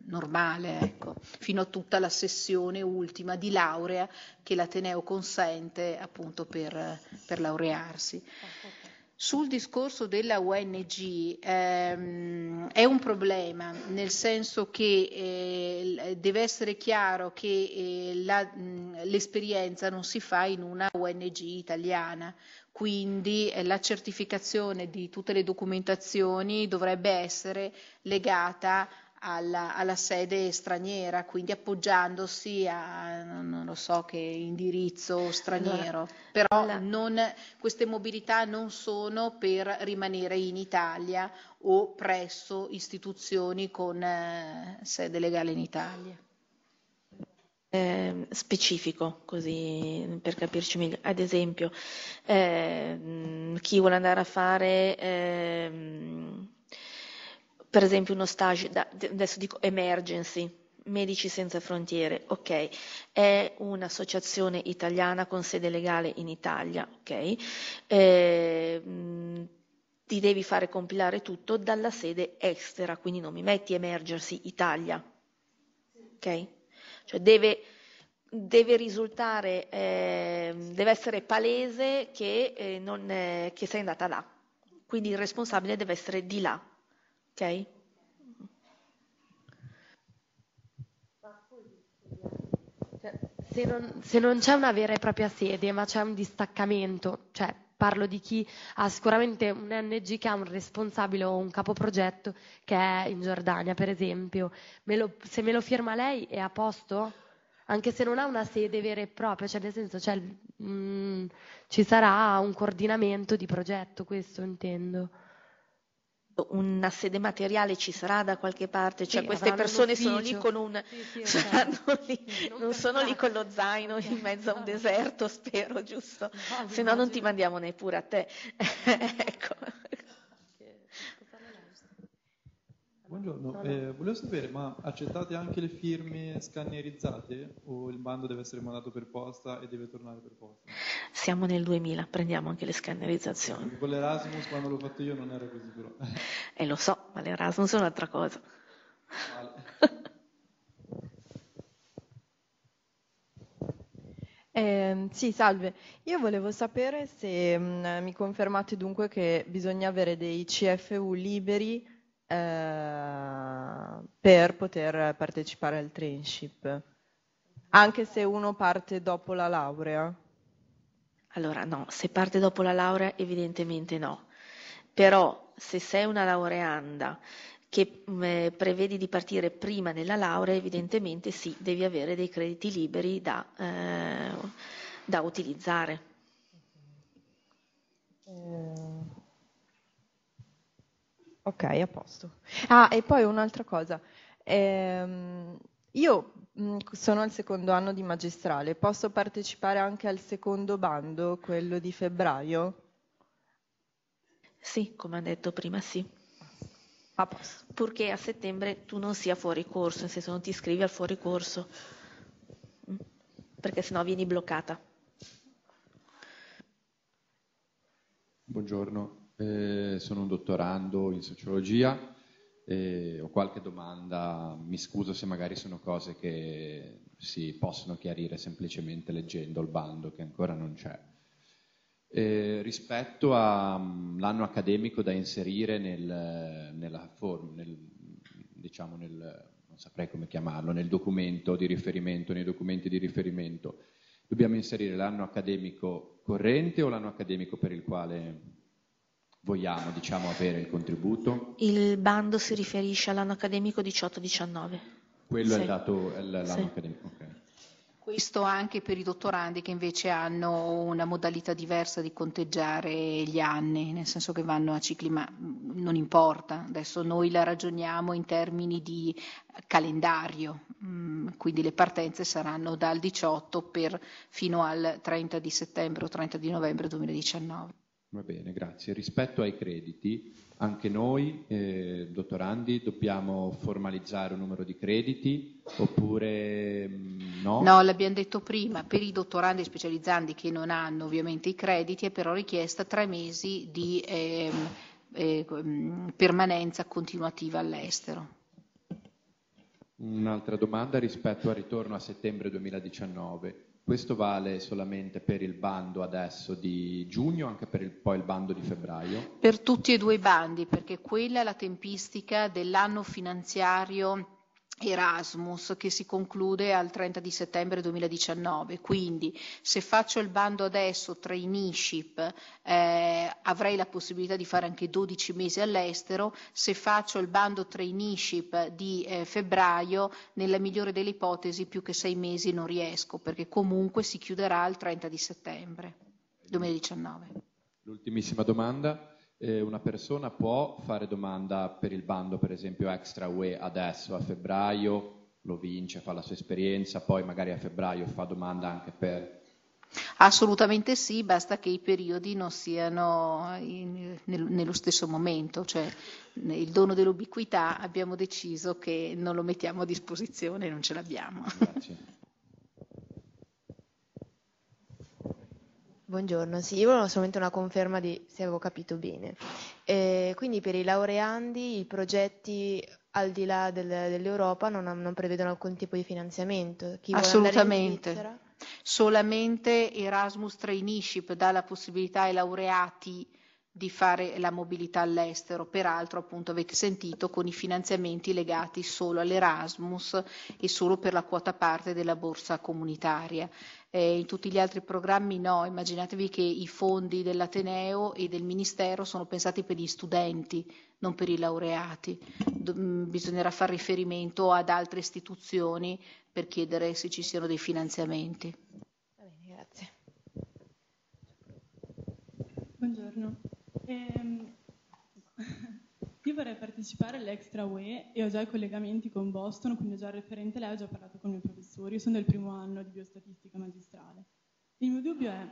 normale, ecco, fino a tutta la sessione ultima di laurea che l'Ateneo consente appunto per, per laurearsi. Sul discorso della ONG ehm, è un problema, nel senso che eh, deve essere chiaro che eh, la, mh, l'esperienza non si fa in una ONG italiana, quindi eh, la certificazione di tutte le documentazioni dovrebbe essere legata alla, alla, sede straniera, quindi appoggiandosi a non, lo so che indirizzo straniero. Allora, Però allora. Non, queste mobilità non sono per rimanere in Italia o presso istituzioni con eh, sede legale in Italia. Eh, specifico, così per capirci meglio. Ad esempio, eh, chi vuole andare a fare ehm, per esempio uno stage, da, adesso dico emergency, Medici Senza Frontiere, ok, è un'associazione italiana con sede legale in Italia, ok, eh, mh, ti devi fare compilare tutto dalla sede estera, quindi non mi metti emergency Italia, ok, cioè deve, deve risultare, eh, deve essere palese che, eh, non, che sei andata là, quindi il responsabile deve essere di là Okay? Cioè, se non, se non, c'è una vera e propria sede, ma c'è un distaccamento, cioè parlo di chi ha sicuramente un NG che ha un responsabile o un capoprogetto che è in Giordania, per esempio, me lo, se me lo firma lei è a posto? Anche se non ha una sede vera e propria, cioè nel senso cioè, mh, mm, ci sarà un coordinamento di progetto, questo intendo una sede materiale ci sarà da qualche parte, cioè sì, queste persone sono lì con un sì, sì, esatto. lì, non, non sono lì con lo zaino in mezzo a un deserto, spero, giusto? Se no non ti mandiamo neppure a te. ecco. Buongiorno, eh, volevo sapere, ma accettate anche le firme scannerizzate o il bando deve essere mandato per posta e deve tornare per posta? Siamo nel 2000, prendiamo anche le scannerizzazioni. Con l'Erasmus quando l'ho fatto io non era così però. Eh lo so, ma l'Erasmus è un'altra cosa. Vale. Eh, sì, salve. Io volevo sapere se mh, mm, mi confermate dunque che bisogna avere dei CFU liberi eh, per poter partecipare al trainship, anche se uno parte dopo la laurea. Allora no, se parte dopo la laurea evidentemente no, però se sei una laureanda che mh, mm, eh, prevedi di partire prima della laurea, evidentemente sì, devi avere dei crediti liberi da, eh, da utilizzare. Eh, Ok, a posto. Ah, e poi un'altra cosa. Ehm, io mh, mm, sono al secondo anno di magistrale, posso partecipare anche al secondo bando, quello di febbraio? Sì, come ha detto prima, sì. A posto. Purché a settembre tu non sia fuori corso, nel senso non ti iscrivi al fuori corso, mm, perché sennò vieni bloccata. Buongiorno, eh, sono un dottorando in sociologia e ho qualche domanda, mi scuso se magari sono cose che si possono chiarire semplicemente leggendo il bando che ancora non c'è. Eh, rispetto all'anno mm, accademico da inserire nel, nella form, nel, diciamo nel, non saprei come chiamarlo, nel documento di riferimento, nei documenti di riferimento, dobbiamo inserire l'anno accademico corrente o l'anno accademico per il quale vogliamo diciamo, avere il contributo? Il bando si riferisce all'anno accademico 18-19. Quello sì. è dato dell'anno sì. accademico, ok. Questo anche per i dottorandi che invece hanno una modalità diversa di conteggiare gli anni, nel senso che vanno a cicli, ma non importa, adesso noi la ragioniamo in termini di calendario, mm, quindi le partenze saranno dal 18 fino al 30 di settembre o 30 di novembre 2019. Va bene, grazie. Rispetto ai crediti, anche noi, eh, dottorandi, dobbiamo formalizzare un numero di crediti oppure mh, mm, no? No, l'abbiamo detto prima, per i dottorandi specializzandi che non hanno ovviamente i crediti è però richiesta tre mesi di ehm, eh, eh, permanenza continuativa all'estero. Un'altra domanda rispetto al ritorno a settembre 2019. Questo vale solamente per il bando adesso di giugno, anche per il, poi il bando di febbraio? Per tutti e due i bandi, perché quella è la tempistica dell'anno finanziario Erasmus che si conclude al 30 di settembre 2019, quindi se faccio il bando adesso tra traineeship eh, avrei la possibilità di fare anche 12 mesi all'estero, se faccio il bando tra i traineeship di eh, febbraio nella migliore delle ipotesi più che sei mesi non riesco perché comunque si chiuderà al 30 di settembre 2019. L'ultimissima domanda eh, una persona può fare domanda per il bando, per esempio, extra UE adesso, a febbraio, lo vince, fa la sua esperienza, poi magari a febbraio fa domanda anche per... Assolutamente sì, basta che i periodi non siano in, nel, nello stesso momento, cioè il dono dell'ubiquità abbiamo deciso che non lo mettiamo a disposizione, non ce l'abbiamo. Grazie. Buongiorno, sì, io volevo solamente una conferma di se avevo capito bene. Eh, quindi per i laureandi i progetti al di là del, dell'Europa non, non, prevedono alcun tipo di finanziamento. Chi Assolutamente. Solamente Erasmus Traineeship dà la possibilità ai laureati di fare la mobilità all'estero, peraltro appunto avete sentito con i finanziamenti legati solo all'Erasmus e solo per la quota parte della borsa comunitaria eh, in tutti gli altri programmi no, immaginatevi che i fondi dell'Ateneo e del Ministero sono pensati per gli studenti, non per i laureati. Do, mm, bisognerà fare riferimento ad altre istituzioni per chiedere se ci siano dei finanziamenti. Bene, grazie. Buongiorno. Ehm io vorrei partecipare all'Extra UE e ho già i collegamenti con Boston, quindi ho già il referente lei, ho già parlato con i miei professori, io sono del primo anno di biostatistica magistrale. Il mio dubbio è,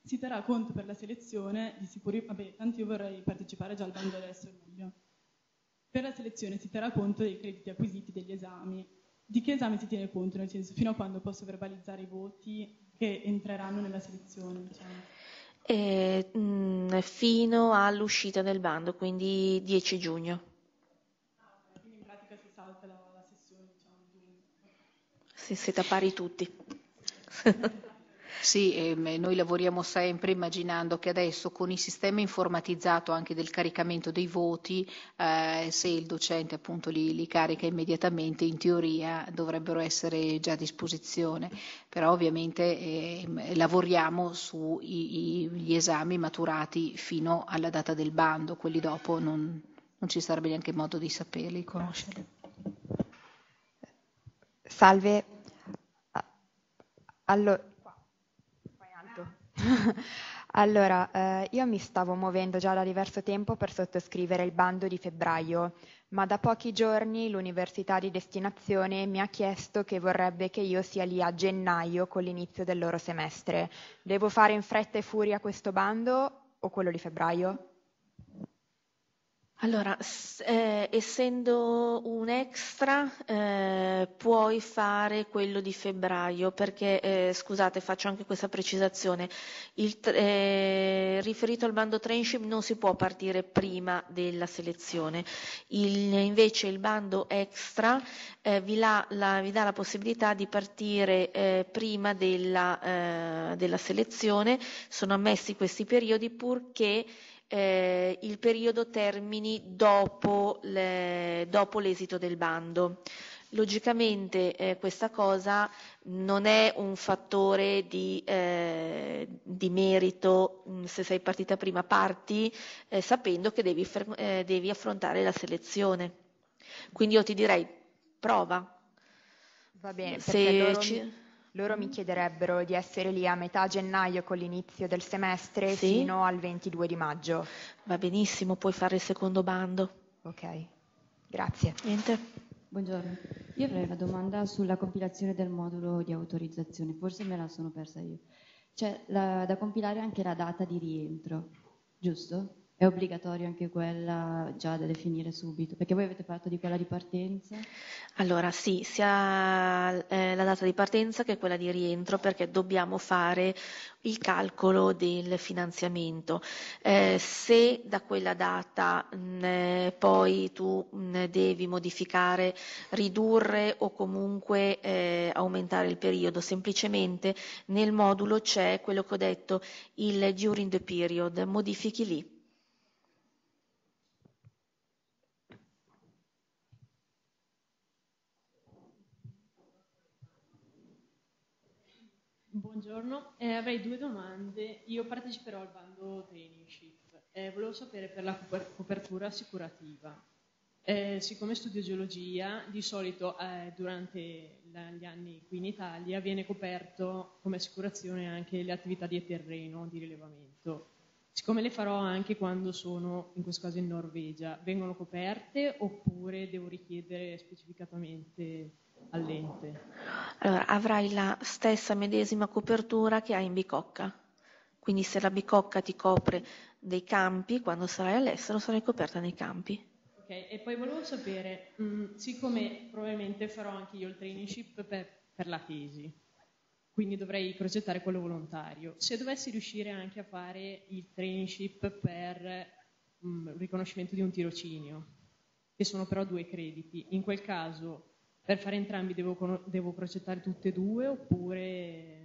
si terrà conto per la selezione di sicuri, vabbè, tanto io vorrei partecipare già al bando adesso, è luglio, Per la selezione si terrà conto dei crediti acquisiti, degli esami. Di che esami si tiene conto? Nel senso, fino a quando posso verbalizzare i voti che entreranno nella selezione, diciamo eh, fino all'uscita del bando, quindi 10 giugno. quindi in pratica si salta la, sessione, diciamo. Di... siete a pari tutti. Sì, ehm, noi lavoriamo sempre immaginando che adesso con il sistema informatizzato anche del caricamento dei voti, eh, se il docente appunto li, li, carica immediatamente, in teoria dovrebbero essere già a disposizione, però ovviamente ehm, lavoriamo sugli esami maturati fino alla data del bando, quelli dopo non, non ci sarebbe neanche modo di saperli, conoscerli. Salve. Allora, Allora, eh, io mi stavo muovendo già da diverso tempo per sottoscrivere il bando di febbraio, ma da pochi giorni l'università di destinazione mi ha chiesto che vorrebbe che io sia lì a gennaio con l'inizio del loro semestre. Devo fare in fretta e furia questo bando o quello di febbraio? Allora, eh, essendo un extra, eh, puoi fare quello di febbraio, perché, eh, scusate, faccio anche questa precisazione, Il, eh, riferito al bando trainship non si può partire prima della selezione, Il, invece il bando extra eh, vi, la, la, vi, dà la possibilità di partire eh, prima della, della selezione, sono ammessi questi periodi purché eh, il periodo termini dopo, le, dopo l'esito del bando. Logicamente eh, questa cosa non è un fattore di, eh, di, merito mm, se sei partita prima, parti eh, sapendo che devi, eh, devi, affrontare la selezione. Quindi io ti direi prova. Va bene, se loro... ci... Loro mi chiederebbero di essere lì a metà gennaio con l'inizio del semestre sì. fino al 22 di maggio. Va benissimo, puoi fare il secondo bando. Ok, grazie. Niente. Buongiorno, io avrei una domanda sulla compilazione del modulo di autorizzazione, forse me la sono persa io. C'è cioè, la, da compilare anche la data di rientro, giusto? È obbligatorio anche quella già da definire subito, perché voi avete parlato di quella di partenza? Allora sì, sia eh, la data di partenza che quella di rientro, perché dobbiamo fare il calcolo del finanziamento. Eh, se da quella data mh, eh, poi tu mh, devi modificare, ridurre o comunque eh, aumentare il periodo, semplicemente nel modulo c'è quello che ho detto, il during the period, modifichi lì. buongiorno. Eh, avrei due domande. Io parteciperò al bando Traineeship. Eh, volevo sapere per la copertura assicurativa. Eh, siccome studio geologia, di solito eh, durante la, gli anni qui in Italia viene coperto come assicurazione anche le attività di terreno, di rilevamento siccome le farò anche quando sono, in questo caso, in Norvegia, vengono coperte oppure devo richiedere specificatamente all'ente? Allora, avrai la stessa medesima copertura che hai in bicocca. Quindi se la bicocca ti copre dei campi, quando sarai all'estero sarai coperta nei campi. Ok, e poi volevo sapere, mh, mm, siccome probabilmente farò anche io il traineeship per, per la tesi, quindi dovrei progettare quello volontario. Se dovessi riuscire anche a fare il traineeship per mh, mm, riconoscimento di un tirocinio, che sono però due crediti, in quel caso per fare entrambi devo, devo progettare tutte e due oppure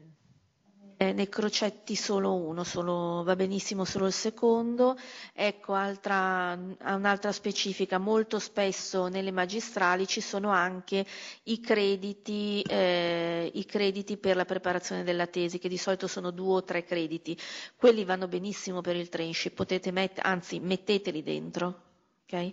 eh, nei crocetti solo uno, solo, va benissimo solo il secondo. Ecco, altra, un'altra specifica, molto spesso nelle magistrali ci sono anche i crediti, eh, i crediti per la preparazione della tesi, che di solito sono due o tre crediti. Quelli vanno benissimo per il trenship, potete met- anzi metteteli dentro. Okay?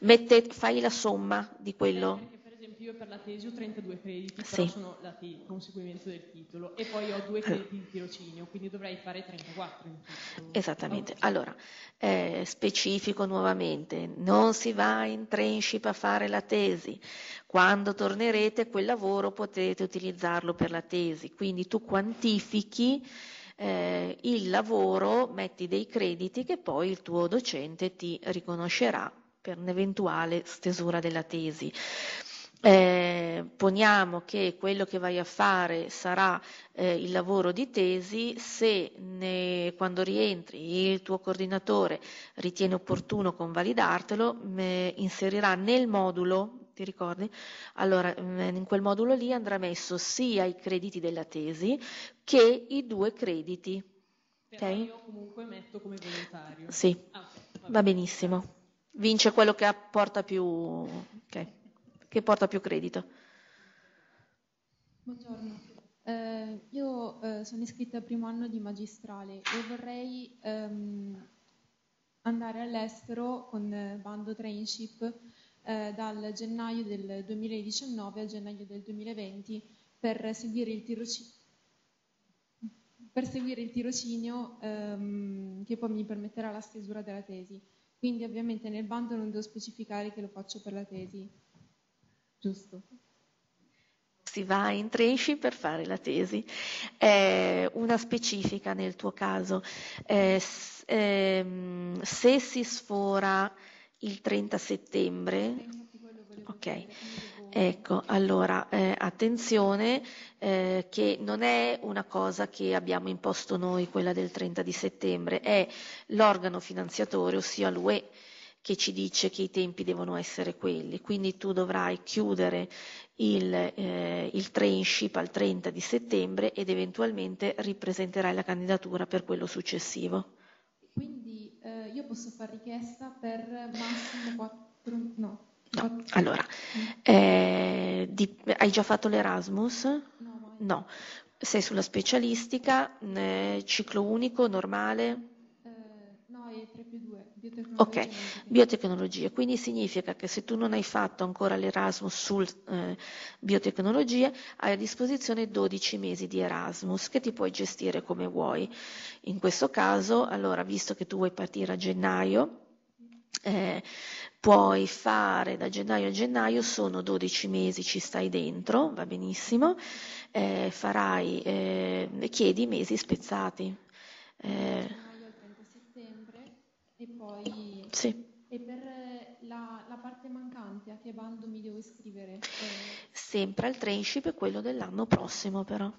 Mette- fai la somma di quello io per la tesi ho 32 crediti, sì. sono la te- conseguimento del titolo e poi ho due eh. crediti di tirocinio, quindi dovrei fare 34 in tutto. Esattamente. Allora, eh, specifico nuovamente, non si va in traineeship a fare la tesi. Quando tornerete quel lavoro potete utilizzarlo per la tesi, quindi tu quantifichi eh, il lavoro, metti dei crediti che poi il tuo docente ti riconoscerà per un'eventuale stesura della tesi eh, poniamo che quello che vai a fare sarà eh, il lavoro di tesi, se ne, quando rientri il tuo coordinatore ritiene opportuno convalidartelo, eh, inserirà nel modulo, ti ricordi? Allora, mm, in quel modulo lì andrà messo sia i crediti della tesi che i due crediti. Però io comunque metto come volontario. Sì, ah, va, va benissimo. Vince quello che apporta più... Okay che porta più credito. Buongiorno. Eh, io eh, sono iscritta al primo anno di magistrale e vorrei ehm, andare all'estero con eh, bando trainship eh, dal gennaio del 2019 al gennaio del 2020 per seguire il tirocinio per seguire il tirocinio ehm, che poi mi permetterà la stesura della tesi. Quindi ovviamente nel bando non devo specificare che lo faccio per la tesi giusto? Si va in trenci per fare la tesi. Eh, una specifica nel tuo caso, eh, s- ehm, se si sfora il 30 settembre, ok, ecco, allora eh, attenzione eh, che non è una cosa che abbiamo imposto noi, quella del 30 di settembre, è l'organo finanziatore, ossia l'UE che ci dice che i tempi devono essere quelli, quindi tu dovrai chiudere il, eh, il trainship al 30 di settembre ed eventualmente ripresenterai la candidatura per quello successivo. Quindi eh, io posso fare richiesta per massimo 4, no. No, allora, eh, di, hai già fatto l'Erasmus? No. no. Sei sulla specialistica, eh, ciclo unico, normale? Ok, biotecnologie. Quindi significa che se tu non hai fatto ancora l'Erasmus sul eh, biotecnologie, hai a disposizione 12 mesi di Erasmus che ti puoi gestire come vuoi. In questo caso, allora, visto che tu vuoi partire a gennaio, eh, puoi fare da gennaio a gennaio, sono 12 mesi, ci stai dentro, va benissimo, eh, farai, eh, chiedi mesi spezzati. Eh, e poi... Sì. E per la, la, parte mancante, a che bando mi devo iscrivere? Eh, sempre al trainship e quello dell'anno prossimo però.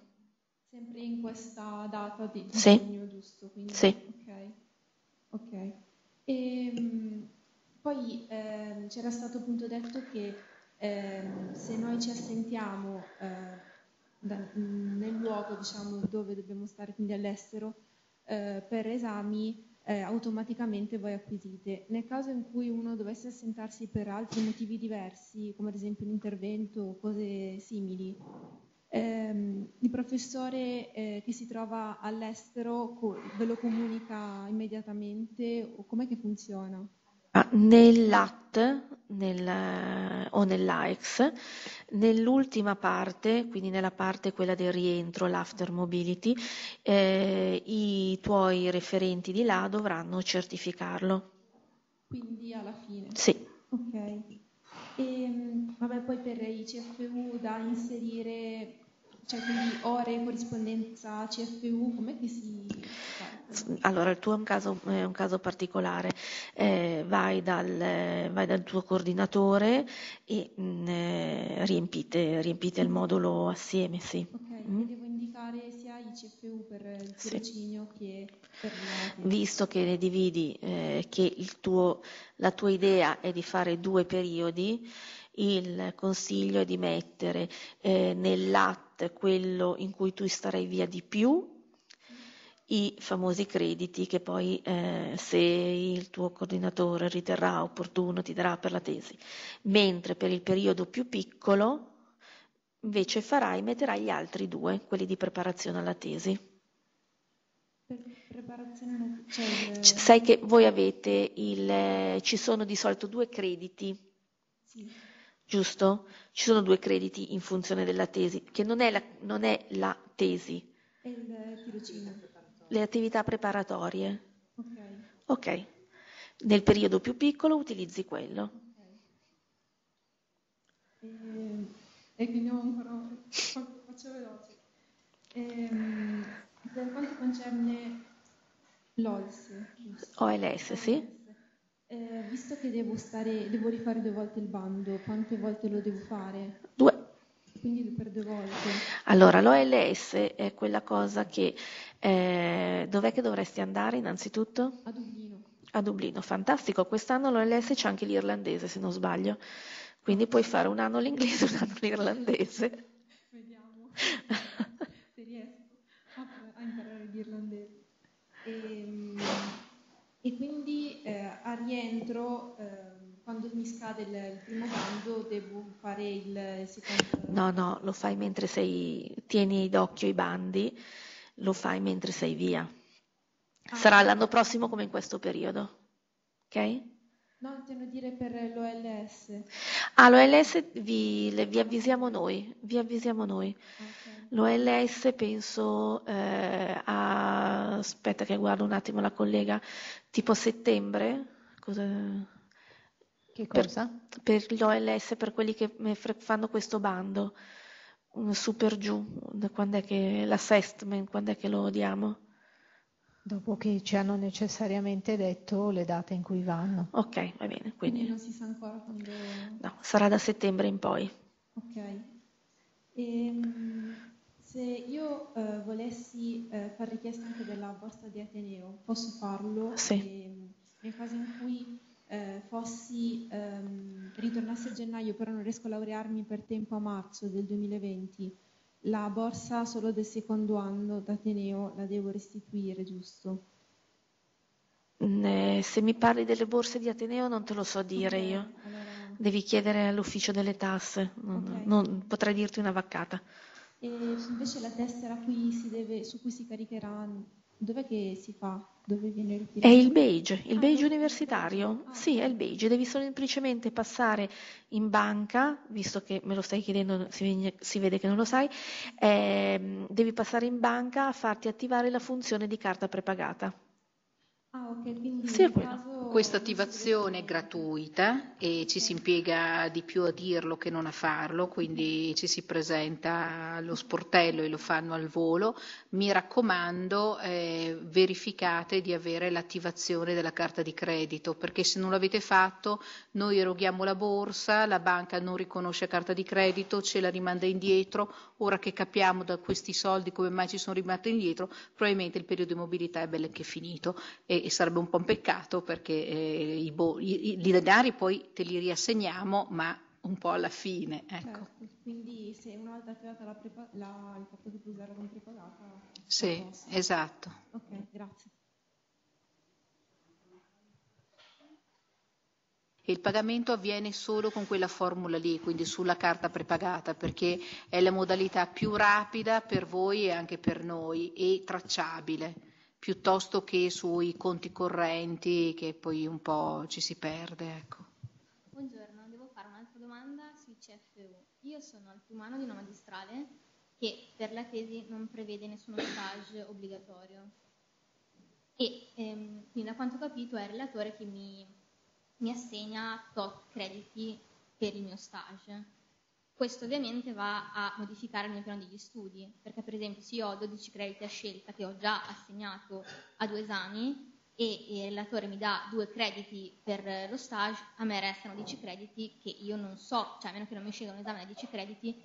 Sempre in questa data di sì. giugno, giusto? Quindi, sì. Ok. okay. E, ehm, poi eh, c'era stato appunto detto che eh, se noi ci assentiamo eh, da, mm, nel luogo diciamo, dove dobbiamo stare, quindi all'estero, eh, per esami, eh, automaticamente voi acquisite. Nel caso in cui uno dovesse assentarsi per altri motivi diversi, come ad esempio un intervento o cose simili, ehm, il professore eh, che si trova all'estero co- ve lo comunica immediatamente o com'è che funziona? Ah, nell'at nel, o nell'AEX, nell'ultima parte, quindi nella parte quella del rientro, l'after mobility, eh, i tuoi referenti di là dovranno certificarlo. Quindi alla fine? Sì. Ok. E, ehm, vabbè, poi per i ICFU da inserire cioè, quindi ore, corrispondenza, CFU, com'è che si allora, il tuo è un caso, è un caso particolare. Eh, vai, dal, vai, dal, tuo coordinatore e mh, mm, eh, riempite, riempite, il modulo assieme, sì. Ok, mm? devo indicare sia i CFU per il tirocinio sì. che per la... Visto che ne dividi, eh, che tuo, la tua idea è di fare due periodi, il consiglio è di mettere eh, nell'atto è quello in cui tu starai via di più, i famosi crediti che poi eh, se il tuo coordinatore riterrà opportuno ti darà per la tesi, mentre per il periodo più piccolo invece farai, metterai gli altri due, quelli di preparazione alla tesi. Preparazione cioè il... Sai che voi avete il, eh, ci sono di solito due crediti. Sì giusto? Ci sono due crediti in funzione della tesi, che non è la, non è la tesi. È Le attività preparatorie. Ok. Nel periodo più piccolo utilizzi quello. Okay. E, ehm, e quindi ho ancora... faccio veloce. Ehm, per quanto concerne l'OLS. OLS, sì. Eh, visto che devo, stare, devo rifare due volte il bando, quante volte lo devo fare? Due. Quindi per due volte. Allora, l'OLS è quella cosa che... Eh, dov'è che dovresti andare innanzitutto? A Dublino. A Dublino, fantastico. Quest'anno l'OLS c'è anche l'irlandese, se non sbaglio. Quindi puoi fare un anno l'inglese e un anno l'irlandese. Vediamo se riesco a imparare l'irlandese. E, ehm, e quindi eh, a rientro, eh, quando mi scade il, il, primo bando, devo fare il secondo. No, no, lo fai mentre sei, tieni d'occhio i bandi, lo fai mentre sei via. Ah. Sarà l'anno prossimo come in questo periodo, ok? No, intendo dire per l'OLS. Ah, l'OLS vi, le- vi avvisiamo noi, vi avvisiamo noi. Ok. L'OLS penso eh, a... aspetta che guardo un attimo la collega, tipo settembre? Cosa... Che Per, cosa? per gli OLS, per quelli che fanno questo bando, un super giù, quando è che l'assessment, quando è che lo diamo? Dopo che ci hanno necessariamente detto le date in cui vanno. Ok, va bene. Quindi, quindi non si sa ancora quando... No, sarà da settembre in poi. Ok. E, ehm, se io eh, volessi eh, fare richiesta anche della borsa di Ateneo, posso farlo? Sì. E, ehm, nel caso in cui eh, fossi, ehm, ritornassi a gennaio, però non riesco a laurearmi per tempo a marzo del 2020 la borsa solo del secondo anno d'Ateneo la devo restituire, giusto? Eh, se mi parli delle borse di Ateneo non te lo so dire okay, io. Allora... Devi chiedere all'ufficio delle tasse, non, okay. non, potrei dirti una vaccata. E invece la tessera qui si deve, su cui si caricherà Dov'è che si fa? Dove viene ritirato? È il beige, il ah, beige universitario. Ah, sì, è il beige. Devi semplicemente passare in banca, visto che me lo stai chiedendo, si, vede che non lo sai, eh, devi passare in banca a farti attivare la funzione di carta prepagata. Ah, okay, quindi sì, caso... Questa attivazione è gratuita e ci si eh. impiega di più a dirlo che non a farlo, quindi ci si presenta allo sportello e lo fanno al volo. Mi raccomando, eh, verificate di avere l'attivazione della carta di credito, perché se non l'avete fatto noi eroghiamo la borsa, la banca non riconosce carta di credito, ce la rimanda indietro, ora che capiamo da questi soldi come mai ci sono rimasti indietro, probabilmente il periodo di mobilità è bel che finito. E e sarebbe un po' un peccato perché eh, i, bo- i, i, i, denari poi te li riassegniamo, ma un po' alla fine. Ecco. Certo. Quindi se una volta creata la prepa- la, il fatto di tu usare non prepagata... Sì, esatto. Ok, grazie. E il pagamento avviene solo con quella formula lì, quindi sulla carta prepagata, perché è la modalità più rapida per voi e anche per noi e tracciabile piuttosto che sui conti correnti che poi un po' ci si perde. Ecco. Buongiorno, devo fare un'altra domanda sui CFU. Io sono al Fiumano di una magistrale che per la tesi non prevede nessuno stage obbligatorio. E ehm, quindi da quanto ho capito è il relatore che mi, mi assegna top crediti per il mio stage questo ovviamente va a modificare il mio piano degli studi, perché per esempio se io ho 12 crediti a scelta che ho già assegnato a due esami e il relatore mi dà due crediti per lo stage, a me restano 10 crediti che io non so, cioè a meno che non mi scelga un esame da 10 crediti,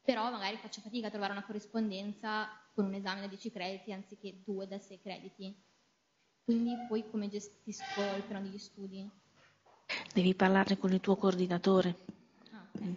però magari faccio fatica a trovare una corrispondenza con un esame da 10 crediti anziché due da 6 crediti. Quindi poi come gestisco il piano degli studi? Devi parlare con il tuo coordinatore. Ah, okay.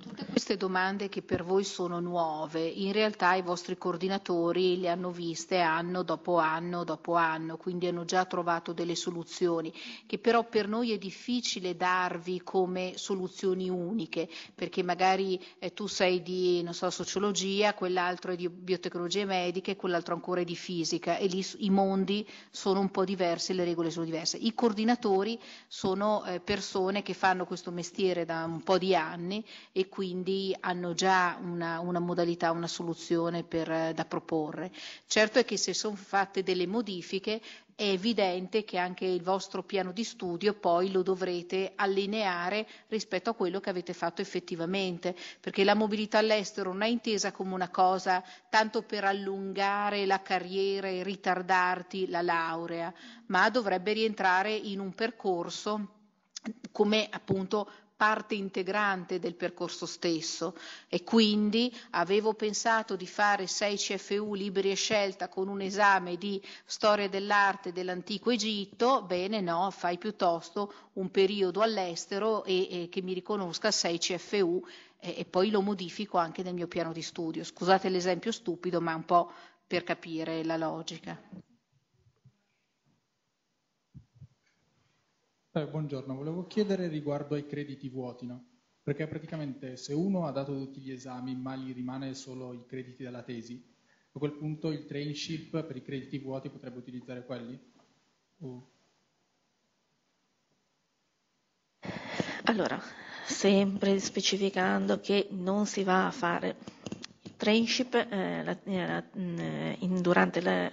Tutte queste domande che per voi sono nuove, in realtà i vostri coordinatori le hanno viste anno dopo anno dopo anno, quindi hanno già trovato delle soluzioni che però per noi è difficile darvi come soluzioni uniche, perché magari eh, tu sei di so, sociologia, quell'altro è di biotecnologie mediche, quell'altro ancora è di fisica e lì i mondi sono un po' diversi, le regole sono diverse. I coordinatori sono eh, persone che fanno questo mestiere da un po' di anni e quindi hanno già una, una modalità, una soluzione per, eh, da proporre. Certo è che se sono fatte delle modifiche è evidente che anche il vostro piano di studio poi lo dovrete allineare rispetto a quello che avete fatto effettivamente, perché la mobilità all'estero non è intesa come una cosa tanto per allungare la carriera e ritardarti la laurea, ma dovrebbe rientrare in un percorso come appunto parte integrante del percorso stesso e quindi avevo pensato di fare 6 CFU liberi e scelta con un esame di storia dell'arte dell'antico Egitto, bene no, fai piuttosto un periodo all'estero e, e che mi riconosca 6 CFU e, e poi lo modifico anche nel mio piano di studio. Scusate l'esempio stupido, ma un po' per capire la logica. Eh, buongiorno, volevo chiedere riguardo ai crediti vuoti, no? perché praticamente se uno ha dato tutti gli esami ma gli rimane solo i crediti della tesi, a quel punto il trainship per i crediti vuoti potrebbe utilizzare quelli? Uh. Allora, sempre specificando che non si va a fare trainship eh, la, eh, la, mm, in, durante la,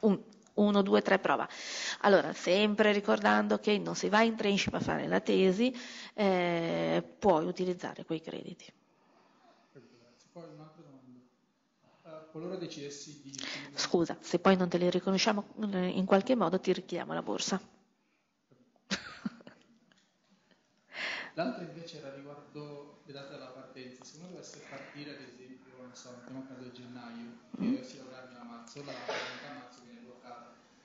un, 1, 2, 3 prova. Allora, sempre ricordando che non si va in traineeship a fare la tesi, eh, puoi utilizzare quei crediti. Poi un'altra domanda. Eh, qualora decidessi di... Scusa, se poi non te li riconosciamo eh, in qualche modo ti richiediamo la borsa. L'altra invece era riguardo le date della partenza. Se uno dovesse partire, ad esempio, non so, mettiamo caso gennaio, mm. e si laurearmi a marzo, la 30 marzo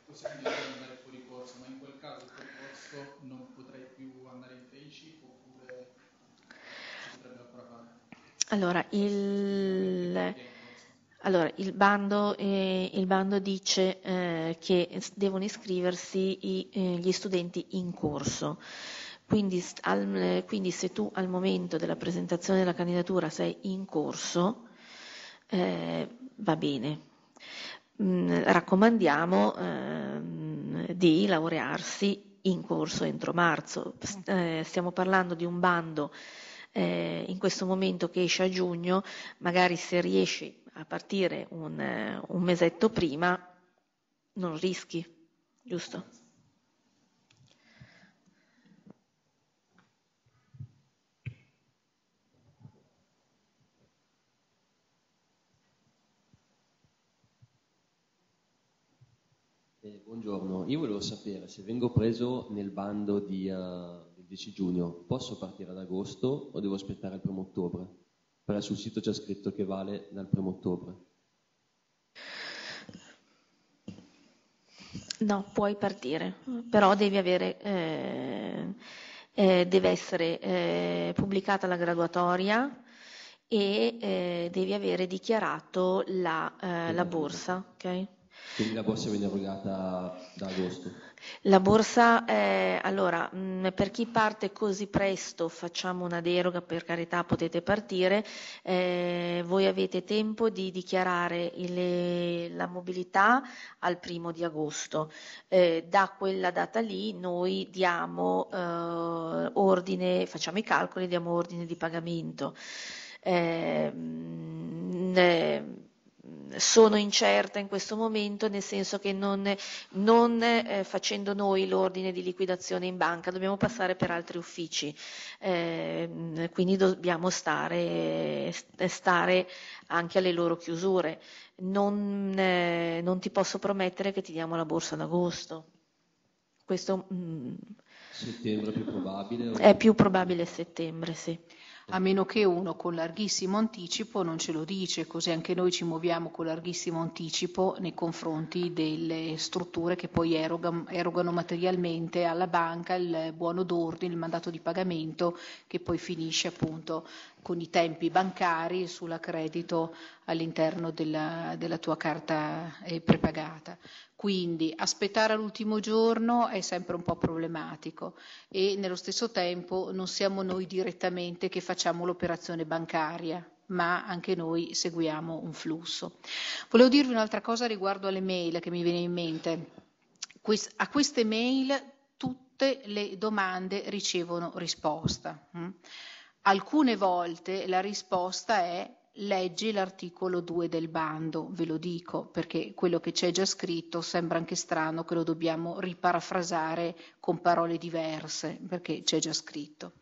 possibile andare fuori corso, ma in quel caso il corso non potrei più andare in feci oppure si potrebbe ancora fare? Allora, il... Allora, il bando, eh, il bando dice eh, che devono iscriversi i, eh, gli studenti in corso. Quindi, al, eh, quindi, se tu al momento della presentazione della candidatura sei in corso, eh, va bene, Mm, raccomandiamo ehm, di laurearsi in corso entro marzo. Mm. Eh, stiamo parlando di un bando eh, in questo momento che esce a giugno, magari se riesci a partire un, eh, mesetto prima non rischi, giusto? Eh, buongiorno, io volevo sapere se vengo preso nel bando di, uh, del 10 giugno, posso partire ad agosto o devo aspettare il primo ottobre? Perché sul sito c'è scritto che vale dal primo ottobre. No, puoi partire, però devi avere, eh, eh, deve essere eh, pubblicata la graduatoria e eh, devi avere dichiarato la, eh, la borsa, ok? Quindi la borsa viene erogata da agosto? La borsa, è, eh, allora, mh, mm, per chi parte così presto facciamo una deroga, per carità potete partire, eh, voi avete tempo di dichiarare il, la mobilità al primo di agosto. Eh, da quella data lì noi diamo eh, ordine, facciamo i calcoli, diamo ordine di pagamento. Eh, mh, mm, eh, sono incerta in questo momento, nel senso che non, non eh, facendo noi l'ordine di liquidazione in banca dobbiamo passare per altri uffici, eh, quindi dobbiamo stare, eh, stare, anche alle loro chiusure. Non, eh, non, ti posso promettere che ti diamo la borsa ad agosto. Questo, mm, settembre è più probabile? O... È più probabile settembre, sì a meno che uno con larghissimo anticipo non ce lo dice, così anche noi ci muoviamo con larghissimo anticipo nei confronti delle strutture che poi erogano, erogano materialmente alla banca il buono d'ordine, il mandato di pagamento che poi finisce appunto con i tempi bancari sull'accredito all'interno della, della tua carta eh, prepagata. Quindi aspettare all'ultimo giorno è sempre un po' problematico e nello stesso tempo non siamo noi direttamente che facciamo l'operazione bancaria ma anche noi seguiamo un flusso. Volevo dirvi un'altra cosa riguardo alle mail che mi viene in mente. A queste mail tutte le domande ricevono risposta. Mm? Alcune volte la risposta è leggi l'articolo 2 del bando, ve lo dico, perché quello che c'è già scritto sembra anche strano che lo dobbiamo riparafrasare con parole diverse, perché c'è già scritto.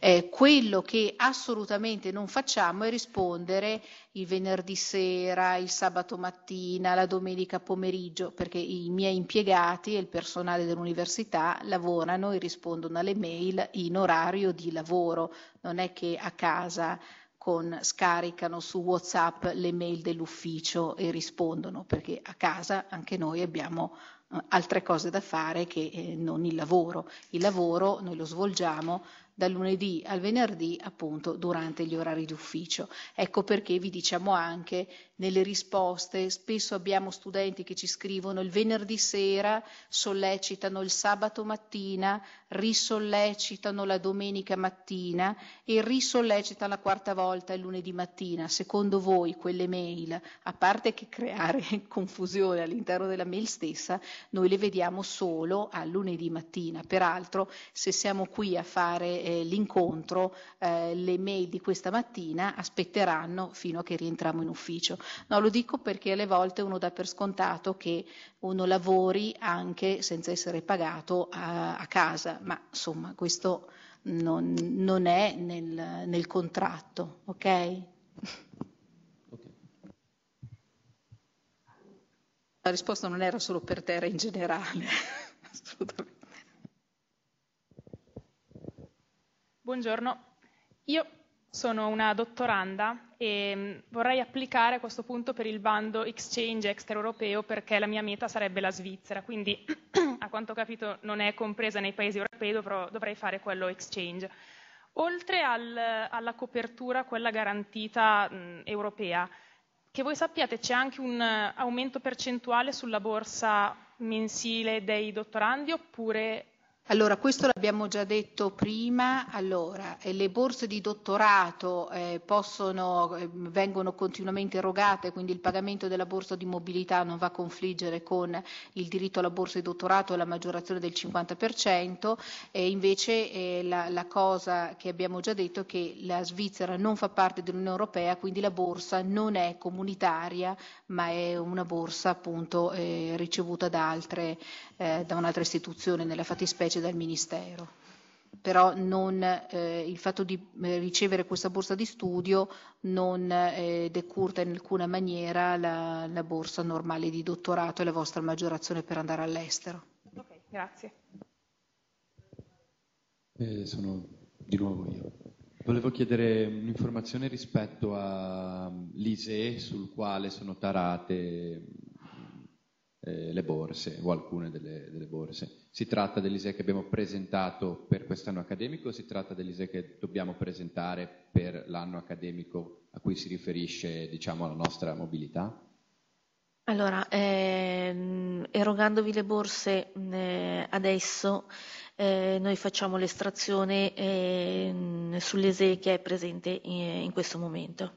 Eh, quello che assolutamente non facciamo è rispondere il venerdì sera, il sabato mattina, la domenica pomeriggio, perché i miei impiegati e il personale dell'università lavorano e rispondono alle mail in orario di lavoro, non è che a casa con, scaricano su WhatsApp le mail dell'ufficio e rispondono, perché a casa anche noi abbiamo eh, altre cose da fare che eh, non il lavoro. Il lavoro noi lo svolgiamo dal lunedì al venerdì appunto durante gli orari d'ufficio. Ecco perché vi diciamo anche nelle risposte, spesso abbiamo studenti che ci scrivono il venerdì sera, sollecitano il sabato mattina, risollecitano la domenica mattina e risollecitano la quarta volta il lunedì mattina. Secondo voi quelle mail, a parte che creare confusione all'interno della mail stessa, noi le vediamo solo a lunedì mattina. Peraltro, se siamo qui a fare eh, l'incontro, eh, le mail di questa mattina aspetteranno fino a che rientriamo in ufficio. No, lo dico perché alle volte uno dà per scontato che uno lavori anche senza essere pagato a, a casa, ma insomma questo non, non è nel, nel, contratto, ok? La risposta non era solo per te, era in generale. Assolutamente. Buongiorno. Io sono una dottoranda e mm, vorrei applicare a questo punto per il bando exchange extraeuropeo perché la mia meta sarebbe la Svizzera, quindi a quanto ho capito non è compresa nei paesi europei, dovrò, dovrei fare quello exchange. Oltre al, alla copertura, quella garantita mh, mm, europea, che voi sappiate c'è anche un aumento percentuale sulla borsa mensile dei dottorandi oppure allora, questo l'abbiamo già detto prima, allora, eh, le borse di dottorato eh, possono, eh, vengono continuamente erogate, quindi il pagamento della borsa di mobilità non va a confliggere con il diritto alla borsa di dottorato e la maggiorazione del 50%, e invece eh, la, la, cosa che abbiamo già detto è che la Svizzera non fa parte dell'Unione Europea, quindi la borsa non è comunitaria, ma è una borsa appunto eh, ricevuta da, altre, eh, da un'altra istituzione, nella fattispecie invece dal Ministero. Però non, eh, il fatto di eh, ricevere questa borsa di studio non eh, decurta in alcuna maniera la, la, borsa normale di dottorato e la vostra maggiorazione per andare all'estero. Ok, grazie. Eh, sono di nuovo io. Volevo chiedere un'informazione rispetto all'ISE mm, sul quale sono tarate eh, le borse o alcune delle, delle, borse. Si tratta dell'ISEE che abbiamo presentato per quest'anno accademico o si tratta dell'ISEE che dobbiamo presentare per l'anno accademico a cui si riferisce diciamo, la nostra mobilità? Allora, ehm, erogandovi le borse eh, adesso eh, noi facciamo l'estrazione eh, sull'ESE che è presente in, eh, in questo momento.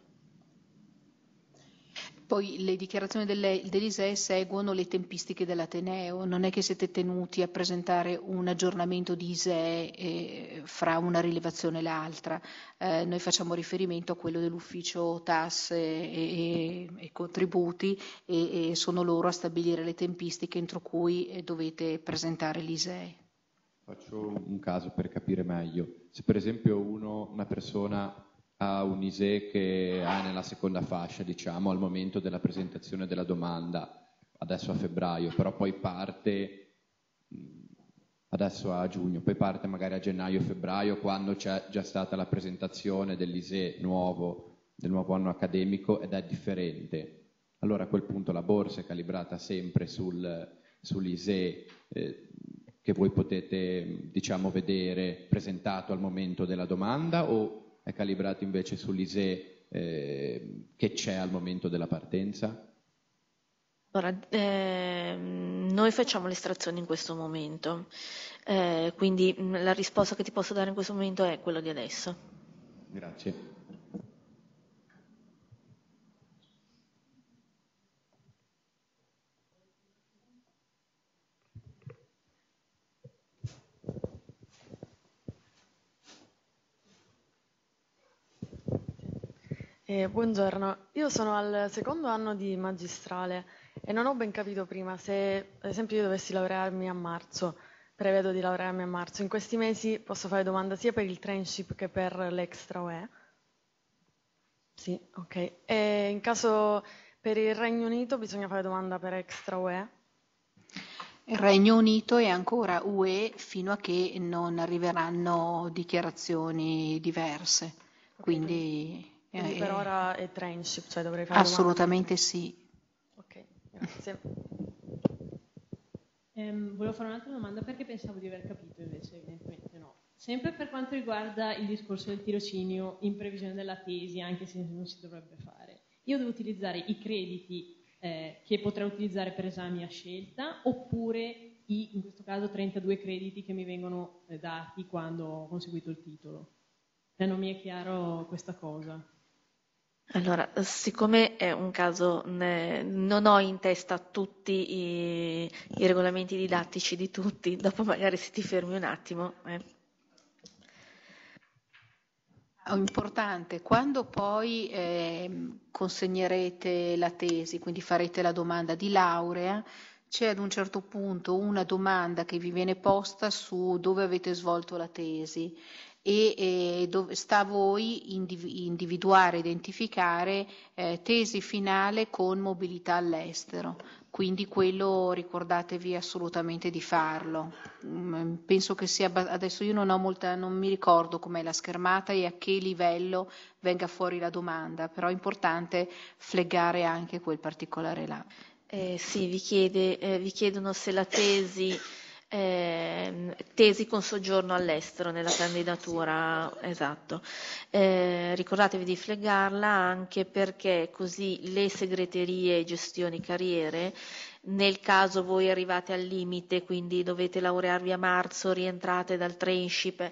Poi le dichiarazioni delle, dell'ISEE seguono le tempistiche dell'Ateneo, non è che siete tenuti a presentare un aggiornamento di ISEE eh, fra una rilevazione e l'altra, eh, noi facciamo riferimento a quello dell'ufficio tasse e, e, e contributi e, e, sono loro a stabilire le tempistiche entro cui eh, dovete presentare l'ISEE. Faccio un caso per capire meglio. Se per esempio uno, una persona a un ISE che ha nella seconda fascia, diciamo, al momento della presentazione della domanda, adesso a febbraio, però poi parte adesso a giugno, poi parte magari a gennaio febbraio, quando c'è già stata la presentazione dell'ISE nuovo, del nuovo anno accademico ed è differente. Allora a quel punto la borsa è calibrata sempre sul, sull'ISE eh, che voi potete diciamo, vedere presentato al momento della domanda o è calibrato invece sull'ISE eh, che c'è al momento della partenza? Allora, ehm, noi facciamo l'estrazione in questo momento, eh, quindi la risposta che ti posso dare in questo momento è quella di adesso. Grazie. Eh, buongiorno, io sono al secondo anno di magistrale e non ho ben capito prima se, ad esempio, io dovessi laurearmi a marzo, prevedo di laurearmi a marzo, in questi mesi posso fare domanda sia per il trainship che per l'extra UE? Sì, ok. E in caso per il Regno Unito bisogna fare domanda per extra UE? Il Regno Unito è ancora UE fino a che non arriveranno dichiarazioni diverse, okay. Quindi eh, per eh. ora è trainship, cioè dovrei fare Assolutamente domanda. sì. Ok, grazie. Um, volevo fare un'altra domanda perché pensavo di aver capito, invece evidentemente no. Sempre per quanto riguarda il discorso del tirocinio in previsione della tesi, anche se non si dovrebbe fare, io devo utilizzare i crediti eh, che potrei utilizzare per esami a scelta oppure i, in questo caso, 32 crediti che mi vengono eh, dati quando ho conseguito il titolo. Eh, non mi è chiaro questa cosa. Allora, siccome è un caso, ne- non ho in testa tutti i, i regolamenti didattici di tutti, dopo magari se ti fermi un attimo. Eh. Importante, quando poi eh, consegnerete la tesi, quindi farete la domanda di laurea, c'è ad un certo punto una domanda che vi viene posta su dove avete svolto la tesi e, dove sta a voi individuare, identificare eh, tesi finale con mobilità all'estero. Quindi quello ricordatevi assolutamente di farlo. Mm, penso che sia adesso io non, molta, non mi ricordo com'è la schermata e a che livello venga fuori la domanda, però è importante fleggare anche quel particolare là. Eh, sì, vi, chiede, eh, vi chiedono se la tesi eh, tesi con soggiorno all'estero nella candidatura, esatto. Eh, ricordatevi di flegarla anche perché così le segreterie e gestioni carriere nel caso voi arrivate al limite, quindi dovete laurearvi a marzo, rientrate dal trainship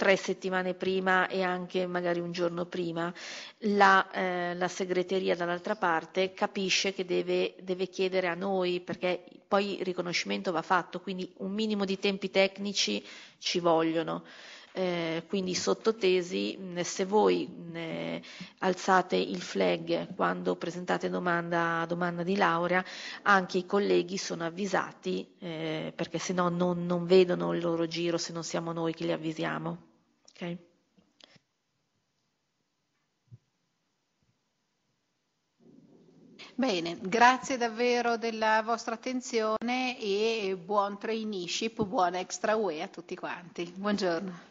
tre settimane prima e anche magari un giorno prima, la, eh, la segreteria dall'altra parte capisce che deve, deve, chiedere a noi, perché poi il riconoscimento va fatto, quindi un minimo di tempi tecnici ci vogliono. Eh, quindi sottotesi, se voi eh, alzate il flag quando presentate domanda, domanda, di laurea, anche i colleghi sono avvisati, eh, perché se no non vedono il loro giro se non siamo noi che li avvisiamo. Ok. Bene, grazie davvero della vostra attenzione e buon traineeship, buona extra UE a tutti quanti. Buongiorno.